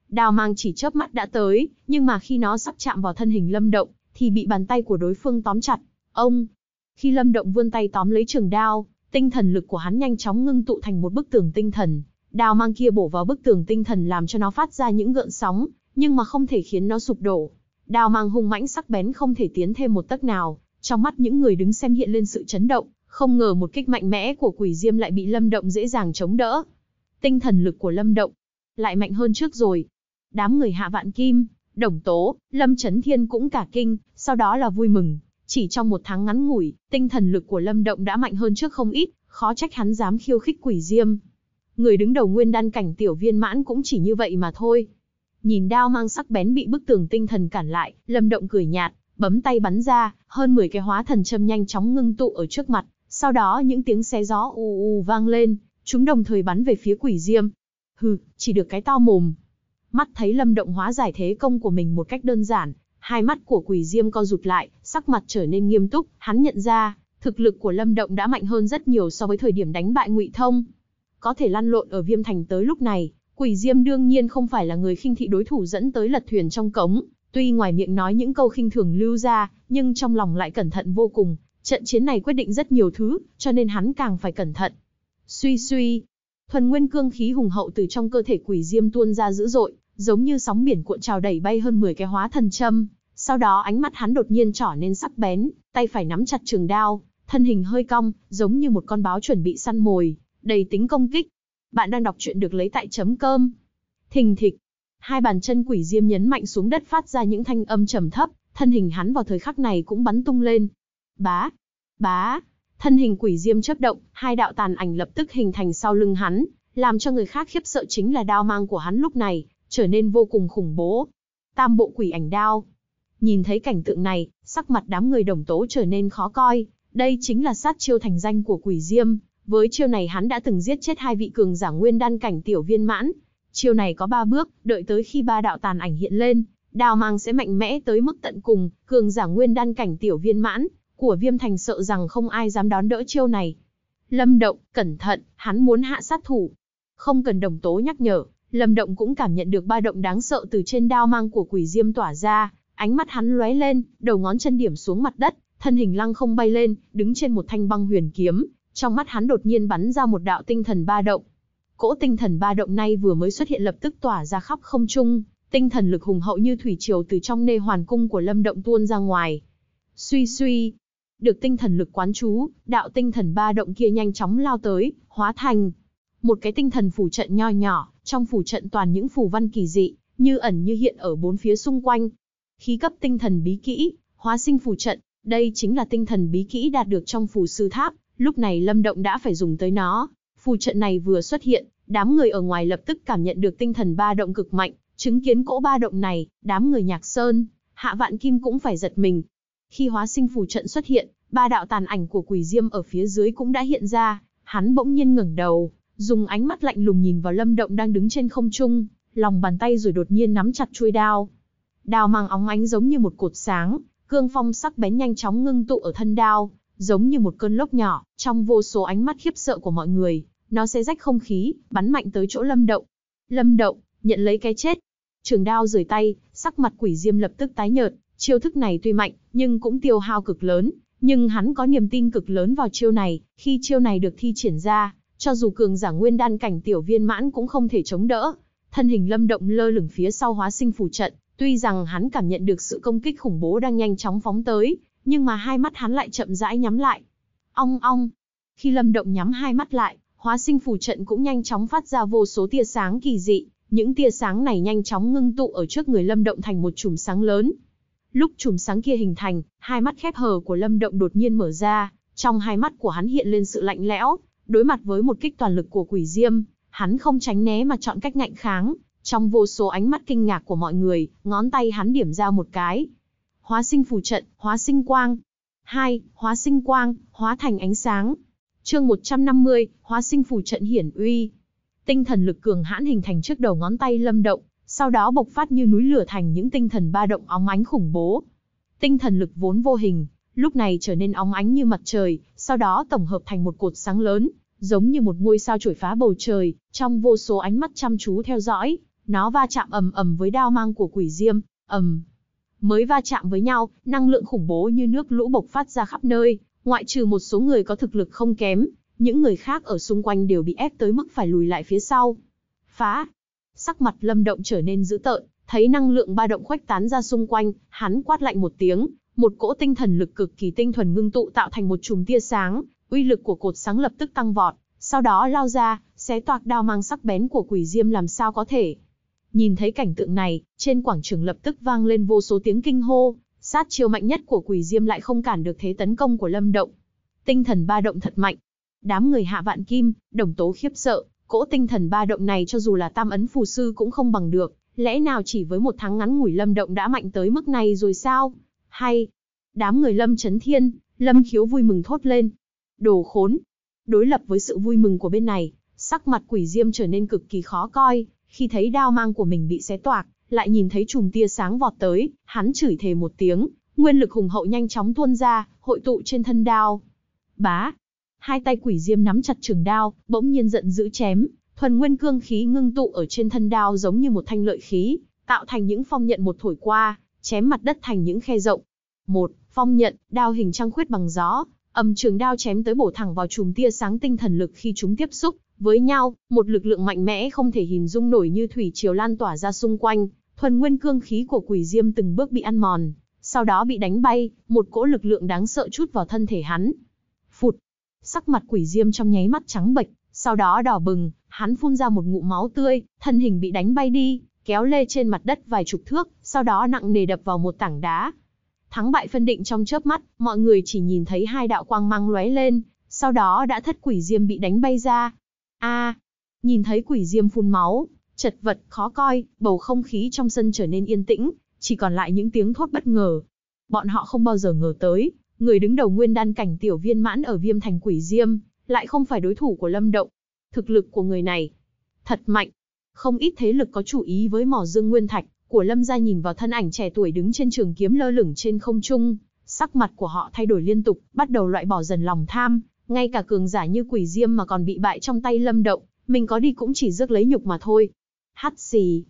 Đao mang chỉ chớp mắt đã tới, nhưng mà khi nó sắp chạm vào thân hình Lâm Động, thì bị bàn tay của đối phương tóm chặt. Ông. Khi Lâm Động vươn tay tóm lấy trường đao, tinh thần lực của hắn nhanh chóng ngưng tụ thành một bức tường tinh thần. Đao mang kia bổ vào bức tường tinh thần làm cho nó phát ra những gợn sóng, nhưng mà không thể khiến nó sụp đổ. Đao mang hung mãnh sắc bén không thể tiến thêm một tấc nào, trong mắt những người đứng xem hiện lên sự chấn động, không ngờ một kích mạnh mẽ của quỷ diêm lại bị Lâm Động dễ dàng chống đỡ. Tinh thần lực của Lâm Động lại mạnh hơn trước rồi. Đám người Hạ Vạn Kim, Đồng Tố, Lâm Chấn Thiên cũng cả kinh, sau đó là vui mừng. Chỉ trong một tháng ngắn ngủi, tinh thần lực của Lâm Động đã mạnh hơn trước không ít, khó trách hắn dám khiêu khích quỷ diêm. Người đứng đầu nguyên đan cảnh tiểu viên mãn cũng chỉ như vậy mà thôi. Nhìn đao mang sắc bén bị bức tường tinh thần cản lại, Lâm Động cười nhạt, bấm tay bắn ra, hơn 10 cái hóa thần châm nhanh chóng ngưng tụ ở trước mặt, sau đó những tiếng xé gió ù ù vang lên, chúng đồng thời bắn về phía quỷ diêm. Hừ, chỉ được cái to mồm. Mắt thấy Lâm Động hóa giải thế công của mình một cách đơn giản, hai mắt của quỷ diêm co rụt lại, sắc mặt trở nên nghiêm túc, hắn nhận ra, thực lực của Lâm Động đã mạnh hơn rất nhiều so với thời điểm đánh bại Ngụy Thông. Có thể lăn lộn ở Viêm Thành tới lúc này, Quỷ Diêm đương nhiên không phải là người khinh thị đối thủ dẫn tới lật thuyền trong cống, tuy ngoài miệng nói những câu khinh thường lưu ra, nhưng trong lòng lại cẩn thận vô cùng, Trận chiến này quyết định rất nhiều thứ, cho nên hắn càng phải cẩn thận. Suy suy, thuần nguyên cương khí hùng hậu từ trong cơ thể quỷ diêm tuôn ra dữ dội, giống như sóng biển cuộn trào đẩy bay hơn 10 cái hóa thần châm. Sau đó ánh mắt hắn đột nhiên trở nên sắc bén, tay phải nắm chặt trường đao, thân hình hơi cong, giống như một con báo chuẩn bị săn mồi, đầy tính công kích. Bạn đang đọc truyện được lấy tại chấm cơm. Thình thịch, hai bàn chân quỷ diêm nhấn mạnh xuống đất phát ra những thanh âm trầm thấp, thân hình hắn vào thời khắc này cũng bắn tung lên, Bá, bá, thân hình quỷ diêm chấp động, hai đạo tàn ảnh lập tức hình thành sau lưng hắn, làm cho người khác khiếp sợ chính là đao mang của hắn lúc này, trở nên vô cùng khủng bố. Tam bộ quỷ ảnh đao. Nhìn thấy cảnh tượng này, sắc mặt đám người đồng tố trở nên khó coi, đây chính là sát chiêu thành danh của quỷ diêm, với chiêu này hắn đã từng giết chết hai vị cường giả nguyên đan cảnh tiểu viên mãn. Chiêu này có ba bước, đợi tới khi ba đạo tàn ảnh hiện lên, đao mang sẽ mạnh mẽ tới mức tận cùng, cường giả nguyên đan cảnh tiểu viên mãn, của Viêm Thành sợ rằng không ai dám đón đỡ chiêu này. Lâm Động, cẩn thận, hắn muốn hạ sát thủ. Không cần đồng tố nhắc nhở, Lâm Động cũng cảm nhận được ba động đáng sợ từ trên đao mang của quỷ diêm tỏa ra, ánh mắt hắn lóe lên, đầu ngón chân điểm xuống mặt đất, thân hình lăng không bay lên, đứng trên một thanh băng huyền kiếm, trong mắt hắn đột nhiên bắn ra một đạo tinh thần ba động. Cỗ tinh thần ba động này vừa mới xuất hiện lập tức tỏa ra khắp không trung, tinh thần lực hùng hậu như thủy triều từ trong nê hoàn cung của Lâm Động tuôn ra ngoài. Suy suy, được tinh thần lực quán chú, đạo tinh thần ba động kia nhanh chóng lao tới, hóa thành một cái tinh thần phù trận nho nhỏ, trong phù trận toàn những phù văn kỳ dị, như ẩn như hiện ở bốn phía xung quanh. Khí cấp tinh thần bí kỹ, hóa sinh phù trận, đây chính là tinh thần bí kỹ đạt được trong phù sư tháp, lúc này Lâm Động đã phải dùng tới nó. Phù trận này vừa xuất hiện, đám người ở ngoài lập tức cảm nhận được tinh thần ba động cực mạnh, chứng kiến cỗ ba động này, đám người Nhạc Sơn, Hạ Vạn Kim cũng phải giật mình, khi hóa sinh phù trận xuất hiện, ba đạo tàn ảnh của quỷ diêm ở phía dưới cũng đã hiện ra, hắn bỗng nhiên ngẩng đầu, dùng ánh mắt lạnh lùng nhìn vào Lâm Động đang đứng trên không trung, lòng bàn tay rồi đột nhiên nắm chặt chuôi đao. Đao mang óng ánh giống như một cột sáng, cương phong sắc bén nhanh chóng ngưng tụ ở thân đao, giống như một cơn lốc nhỏ, trong vô số ánh mắt khiếp sợ của mọi người, nó sẽ rách không khí, bắn mạnh tới chỗ Lâm Động. Lâm Động, nhận lấy cái chết. Trường đao rời tay, sắc mặt quỷ diêm lập tức tái nhợt, Chiêu thức này tuy mạnh, nhưng cũng tiêu hao cực lớn, nhưng hắn có niềm tin cực lớn vào chiêu này, khi chiêu này được thi triển ra, cho dù cường giả nguyên đan cảnh tiểu viên mãn cũng không thể chống đỡ. Thân hình lâm động lơ lửng phía sau hóa sinh phù trận, tuy rằng hắn cảm nhận được sự công kích khủng bố đang nhanh chóng phóng tới, nhưng mà hai mắt hắn lại chậm rãi nhắm lại. Ong ong. Khi lâm động nhắm hai mắt lại, hóa sinh phù trận cũng nhanh chóng phát ra vô số tia sáng kỳ dị, những tia sáng này nhanh chóng ngưng tụ ở trước người lâm động thành một chùm sáng lớn. Lúc chùm sáng kia hình thành, hai mắt khép hờ của Lâm Động đột nhiên mở ra, trong hai mắt của hắn hiện lên sự lạnh lẽo, đối mặt với một kích toàn lực của quỷ diêm, hắn không tránh né mà chọn cách ngạnh kháng, trong vô số ánh mắt kinh ngạc của mọi người, ngón tay hắn điểm ra một cái. Hóa sinh phù trận, hóa sinh quang. hai, Hóa sinh quang, hóa thành ánh sáng. Chương 150, hóa sinh phù trận hiển uy. Tinh thần lực cường hãn hình thành trước đầu ngón tay Lâm Động, sau đó bộc phát như núi lửa thành những tinh thần ba động óng ánh khủng bố. Tinh thần lực vốn vô hình, lúc này trở nên óng ánh như mặt trời, sau đó tổng hợp thành một cột sáng lớn, giống như một ngôi sao chổi phá bầu trời, trong vô số ánh mắt chăm chú theo dõi, nó va chạm ầm ầm với đao mang của quỷ diêm, ầm. Mới va chạm với nhau, năng lượng khủng bố như nước lũ bộc phát ra khắp nơi, ngoại trừ một số người có thực lực không kém, những người khác ở xung quanh đều bị ép tới mức phải lùi lại phía sau. Phá, sắc mặt Lâm Động trở nên dữ tợn, thấy năng lượng ba động khuếch tán ra xung quanh, hắn quát lạnh một tiếng, một cỗ tinh thần lực cực kỳ tinh thuần ngưng tụ tạo thành một chùm tia sáng, uy lực của cột sáng lập tức tăng vọt, sau đó lao ra, xé toạc đao mang sắc bén của quỷ diêm làm sao có thể. Nhìn thấy cảnh tượng này, trên quảng trường lập tức vang lên vô số tiếng kinh hô, sát chiêu mạnh nhất của quỷ diêm lại không cản được thế tấn công của Lâm Động. Tinh thần ba động thật mạnh. Đám người hạ vạn kim, đồng tố khiếp sợ, Cỗ tinh thần ba động này cho dù là tam ấn phù sư cũng không bằng được, lẽ nào chỉ với một tháng ngắn ngủi Lâm Động đã mạnh tới mức này rồi sao? Hay, đám người Lâm Chấn Thiên, Lâm Khiếu vui mừng thốt lên. Đồ khốn! Đối lập với sự vui mừng của bên này, sắc mặt quỷ diêm trở nên cực kỳ khó coi, khi thấy đao mang của mình bị xé toạc, lại nhìn thấy chùm tia sáng vọt tới, hắn chửi thề một tiếng, nguyên lực hùng hậu nhanh chóng tuôn ra, hội tụ trên thân đao. Bá, Hai tay quỷ diêm nắm chặt trường đao, bỗng nhiên giận dữ chém, thuần nguyên cương khí ngưng tụ ở trên thân đao giống như một thanh lợi khí, tạo thành những phong nhận một thổi qua, chém mặt đất thành những khe rộng. Một, phong nhận, đao hình trăng khuyết bằng gió, âm trường đao chém tới bổ thẳng vào chùm tia sáng tinh thần lực khi chúng tiếp xúc với nhau, một lực lượng mạnh mẽ không thể hình dung nổi như thủy triều lan tỏa ra xung quanh, thuần nguyên cương khí của quỷ diêm từng bước bị ăn mòn, sau đó bị đánh bay, một cỗ lực lượng đáng sợ chút vào thân thể hắn. Phụt, Sắc mặt quỷ diêm trong nháy mắt trắng bệch, sau đó đỏ bừng, hắn phun ra một ngụm máu tươi, thân hình bị đánh bay đi, kéo lê trên mặt đất vài chục thước, sau đó nặng nề đập vào một tảng đá. Thắng bại phân định trong chớp mắt, mọi người chỉ nhìn thấy hai đạo quang mang lóe lên, sau đó đã thất quỷ diêm bị đánh bay ra. A, nhìn thấy quỷ diêm phun máu, chật vật khó coi, bầu không khí trong sân trở nên yên tĩnh, chỉ còn lại những tiếng thốt bất ngờ. Bọn họ không bao giờ ngờ tới, người đứng đầu nguyên đan cảnh tiểu viên mãn ở viêm thành quỷ diêm, lại không phải đối thủ của Lâm Động. Thực lực của người này thật mạnh. Không ít thế lực có chủ ý với mỏ dương nguyên thạch, của Lâm gia nhìn vào thân ảnh trẻ tuổi đứng trên trường kiếm lơ lửng trên không trung, sắc mặt của họ thay đổi liên tục, bắt đầu loại bỏ dần lòng tham, ngay cả cường giả như quỷ diêm mà còn bị bại trong tay Lâm Động, mình có đi cũng chỉ rước lấy nhục mà thôi. Hát xì.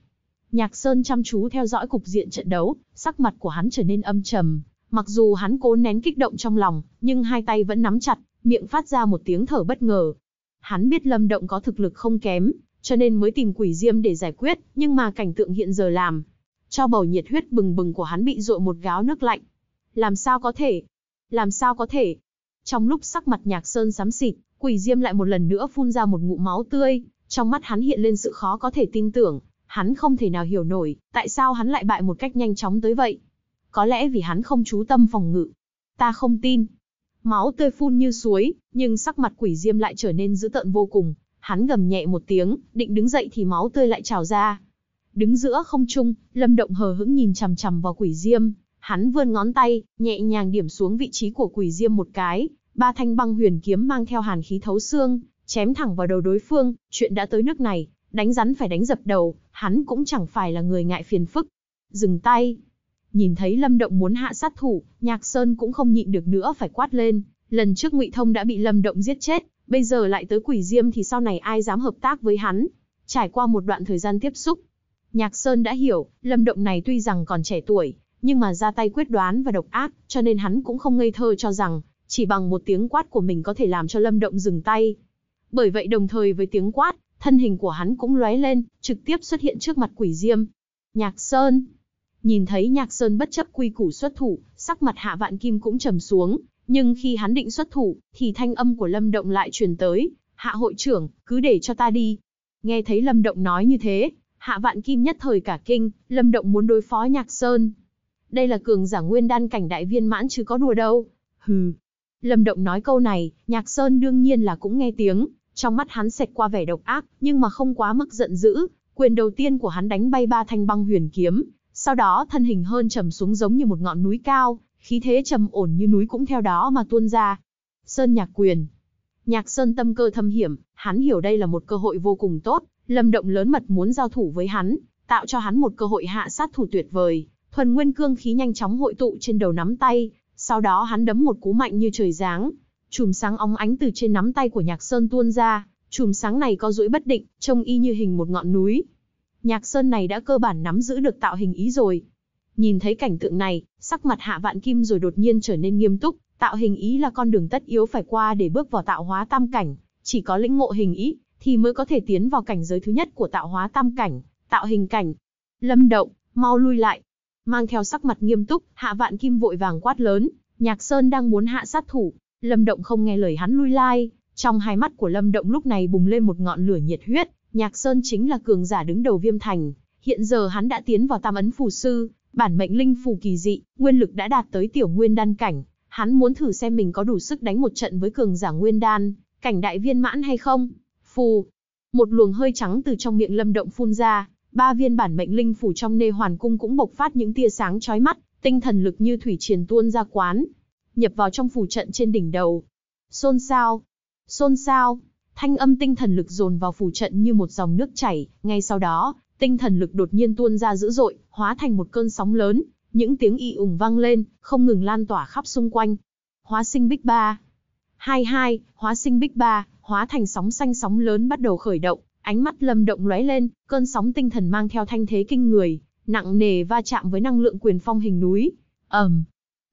Nhạc Sơn chăm chú theo dõi cục diện trận đấu, sắc mặt của hắn trở nên âm trầm, Mặc dù hắn cố nén kích động trong lòng, nhưng hai tay vẫn nắm chặt, miệng phát ra một tiếng thở bất ngờ. Hắn biết Lâm Động có thực lực không kém, cho nên mới tìm quỷ diêm để giải quyết, nhưng mà cảnh tượng hiện giờ làm. Cho bầu nhiệt huyết bừng bừng của hắn bị dội một gáo nước lạnh. Làm sao có thể? Làm sao có thể? Trong lúc sắc mặt nhạc sơn sám xịt, quỷ diêm lại một lần nữa phun ra một ngụm máu tươi, trong mắt hắn hiện lên sự khó có thể tin tưởng, hắn không thể nào hiểu nổi, tại sao hắn lại bại một cách nhanh chóng tới vậy có lẽ vì hắn không chú tâm phòng ngự. Ta không tin. Máu tươi phun như suối, nhưng sắc mặt quỷ diêm lại trở nên dữ tợn vô cùng. Hắn gầm nhẹ một tiếng, định đứng dậy thì máu tươi lại trào ra. Đứng giữa không trung, Lâm Động hờ hững nhìn chằm chằm vào quỷ diêm. Hắn vươn ngón tay, nhẹ nhàng điểm xuống vị trí của quỷ diêm một cái. Ba thanh băng huyền kiếm mang theo hàn khí thấu xương, chém thẳng vào đầu đối phương. Chuyện đã tới nước này, đánh rắn phải đánh dập đầu, hắn cũng chẳng phải là người ngại phiền phức. Dừng tay, Nhìn thấy Lâm Động muốn hạ sát thủ, Nhạc Sơn cũng không nhịn được nữa phải quát lên, lần trước Ngụy Thông đã bị Lâm Động giết chết, bây giờ lại tới Quỷ Diêm thì sau này ai dám hợp tác với hắn? Trải qua một đoạn thời gian tiếp xúc, Nhạc Sơn đã hiểu, Lâm Động này tuy rằng còn trẻ tuổi, nhưng mà ra tay quyết đoán và độc ác, cho nên hắn cũng không ngây thơ cho rằng chỉ bằng một tiếng quát của mình có thể làm cho Lâm Động dừng tay. Bởi vậy đồng thời với tiếng quát, thân hình của hắn cũng lóe lên, trực tiếp xuất hiện trước mặt Quỷ Diêm. Nhạc Sơn, Nhìn thấy Nhạc Sơn bất chấp quy củ xuất thủ, sắc mặt Hạ Vạn Kim cũng trầm xuống, nhưng khi hắn định xuất thủ, thì thanh âm của Lâm Động lại truyền tới, "Hạ hội trưởng, cứ để cho ta đi." Nghe thấy Lâm Động nói như thế, Hạ Vạn Kim nhất thời cả kinh, Lâm Động muốn đối phó Nhạc Sơn. Đây là cường giả nguyên đan cảnh đại viên mãn chứ có đùa đâu. Hừ. Lâm Động nói câu này, Nhạc Sơn đương nhiên là cũng nghe tiếng, trong mắt hắn xẹt qua vẻ độc ác, nhưng mà không quá mức giận dữ, quyền đầu tiên của hắn đánh bay ba thanh băng huyền kiếm, sau đó thân hình hơn trầm xuống giống như một ngọn núi cao, khí thế trầm ổn như núi cũng theo đó mà tuôn ra. Sơn Nhạc Quyền Nhạc Sơn tâm cơ thâm hiểm, hắn hiểu đây là một cơ hội vô cùng tốt, Lâm Động lớn mật muốn giao thủ với hắn, tạo cho hắn một cơ hội hạ sát thủ tuyệt vời. Thuần nguyên cương khí nhanh chóng hội tụ trên đầu nắm tay, sau đó hắn đấm một cú mạnh như trời giáng, chùm sáng óng ánh từ trên nắm tay của Nhạc Sơn tuôn ra, chùm sáng này có duỗi bất định, trông y như hình một ngọn núi. Nhạc Sơn này đã cơ bản nắm giữ được tạo hình ý rồi. Nhìn thấy cảnh tượng này, sắc mặt Hạ Vạn Kim rồi đột nhiên trở nên nghiêm túc, tạo hình ý là con đường tất yếu phải qua để bước vào tạo hóa tam cảnh, chỉ có lĩnh ngộ hình ý thì mới có thể tiến vào cảnh giới thứ nhất của tạo hóa tam cảnh, tạo hình cảnh. Lâm Động, mau lui lại. Mang theo sắc mặt nghiêm túc, Hạ Vạn Kim vội vàng quát lớn, Nhạc Sơn đang muốn hạ sát thủ, Lâm Động không nghe lời hắn lui lai, trong hai mắt của Lâm Động lúc này bùng lên một ngọn lửa nhiệt huyết, Nhạc Sơn chính là cường giả đứng đầu Viêm Thành, hiện giờ hắn đã tiến vào Tam ấn phù sư, bản mệnh linh phù kỳ dị, nguyên lực đã đạt tới tiểu nguyên đan cảnh, hắn muốn thử xem mình có đủ sức đánh một trận với cường giả nguyên đan, cảnh đại viên mãn hay không. Phù. Một luồng hơi trắng từ trong miệng Lâm Động phun ra, ba viên bản mệnh linh phù trong nê hoàn cung cũng bộc phát những tia sáng chói mắt, tinh thần lực như thủy triền tuôn ra quán, nhập vào trong phù trận trên đỉnh đầu. Xôn xao, xôn xao, Thanh âm tinh thần lực dồn vào phù trận như một dòng nước chảy, ngay sau đó, tinh thần lực đột nhiên tuôn ra dữ dội, hóa thành một cơn sóng lớn, những tiếng y ủng vang lên, không ngừng lan tỏa khắp xung quanh. Hóa sinh bích Ba. hai hai, hóa sinh bích Ba, hóa thành sóng xanh sóng lớn bắt đầu khởi động, ánh mắt Lâm Động lóe lên, cơn sóng tinh thần mang theo thanh thế kinh người, nặng nề va chạm với năng lượng quyền phong hình núi. Ầm.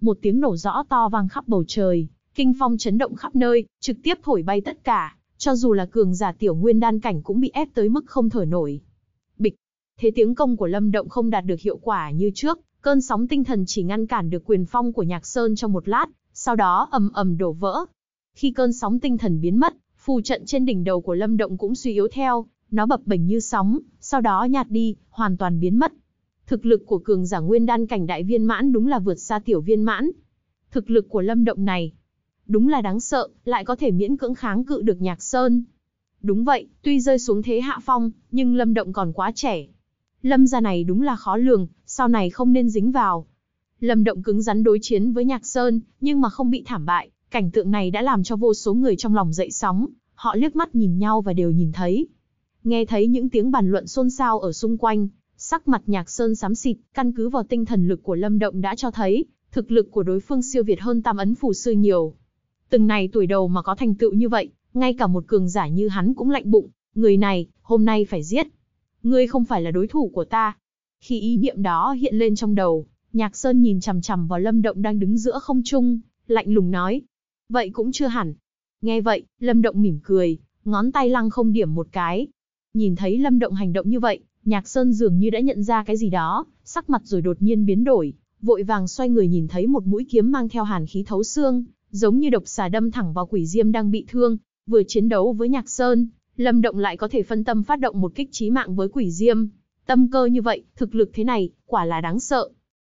một tiếng nổ rõ to vang khắp bầu trời, kinh phong chấn động khắp nơi, trực tiếp thổi bay tất cả cho dù là cường giả tiểu nguyên đan cảnh cũng bị ép tới mức không thở nổi. Bịch, thế tiếng công của Lâm Động không đạt được hiệu quả như trước, cơn sóng tinh thần chỉ ngăn cản được quyền phong của Nhạc Sơn trong một lát, sau đó ầm ầm đổ vỡ. Khi cơn sóng tinh thần biến mất, phù trận trên đỉnh đầu của Lâm Động cũng suy yếu theo, nó bập bềnh như sóng, sau đó nhạt đi, hoàn toàn biến mất. Thực lực của cường giả nguyên đan cảnh đại viên mãn đúng là vượt xa tiểu viên mãn. Thực lực của Lâm Động này, đúng là đáng sợ, lại có thể miễn cưỡng kháng cự được Nhạc Sơn. Đúng vậy, tuy rơi xuống thế hạ phong, nhưng Lâm Động còn quá trẻ. Lâm gia này đúng là khó lường, sau này không nên dính vào. Lâm Động cứng rắn đối chiến với Nhạc Sơn, nhưng mà không bị thảm bại, cảnh tượng này đã làm cho vô số người trong lòng dậy sóng, họ liếc mắt nhìn nhau và đều nhìn thấy. Nghe thấy những tiếng bàn luận xôn xao ở xung quanh, sắc mặt Nhạc Sơn xám xịt, căn cứ vào tinh thần lực của Lâm Động đã cho thấy, thực lực của đối phương siêu việt hơn Tam ấn phủ sư nhiều. Từng này tuổi đầu mà có thành tựu như vậy, ngay cả một cường giả như hắn cũng lạnh bụng, người này, hôm nay phải giết. Ngươi không phải là đối thủ của ta. Khi ý niệm đó hiện lên trong đầu, Nhạc Sơn nhìn chằm chằm vào Lâm Động đang đứng giữa không trung, lạnh lùng nói. Vậy cũng chưa hẳn. Nghe vậy, Lâm Động mỉm cười, ngón tay lăng không điểm một cái. Nhìn thấy Lâm Động hành động như vậy, Nhạc Sơn dường như đã nhận ra cái gì đó, sắc mặt rồi đột nhiên biến đổi, vội vàng xoay người nhìn thấy một mũi kiếm mang theo hàn khí thấu xương, giống như độc xà đâm thẳng vào quỷ diêm đang bị thương, vừa chiến đấu với Nhạc Sơn, Lâm Động lại có thể phân tâm phát động một kích chí mạng với quỷ diêm. Tâm cơ như vậy, thực lực thế này, quả là đáng sợ.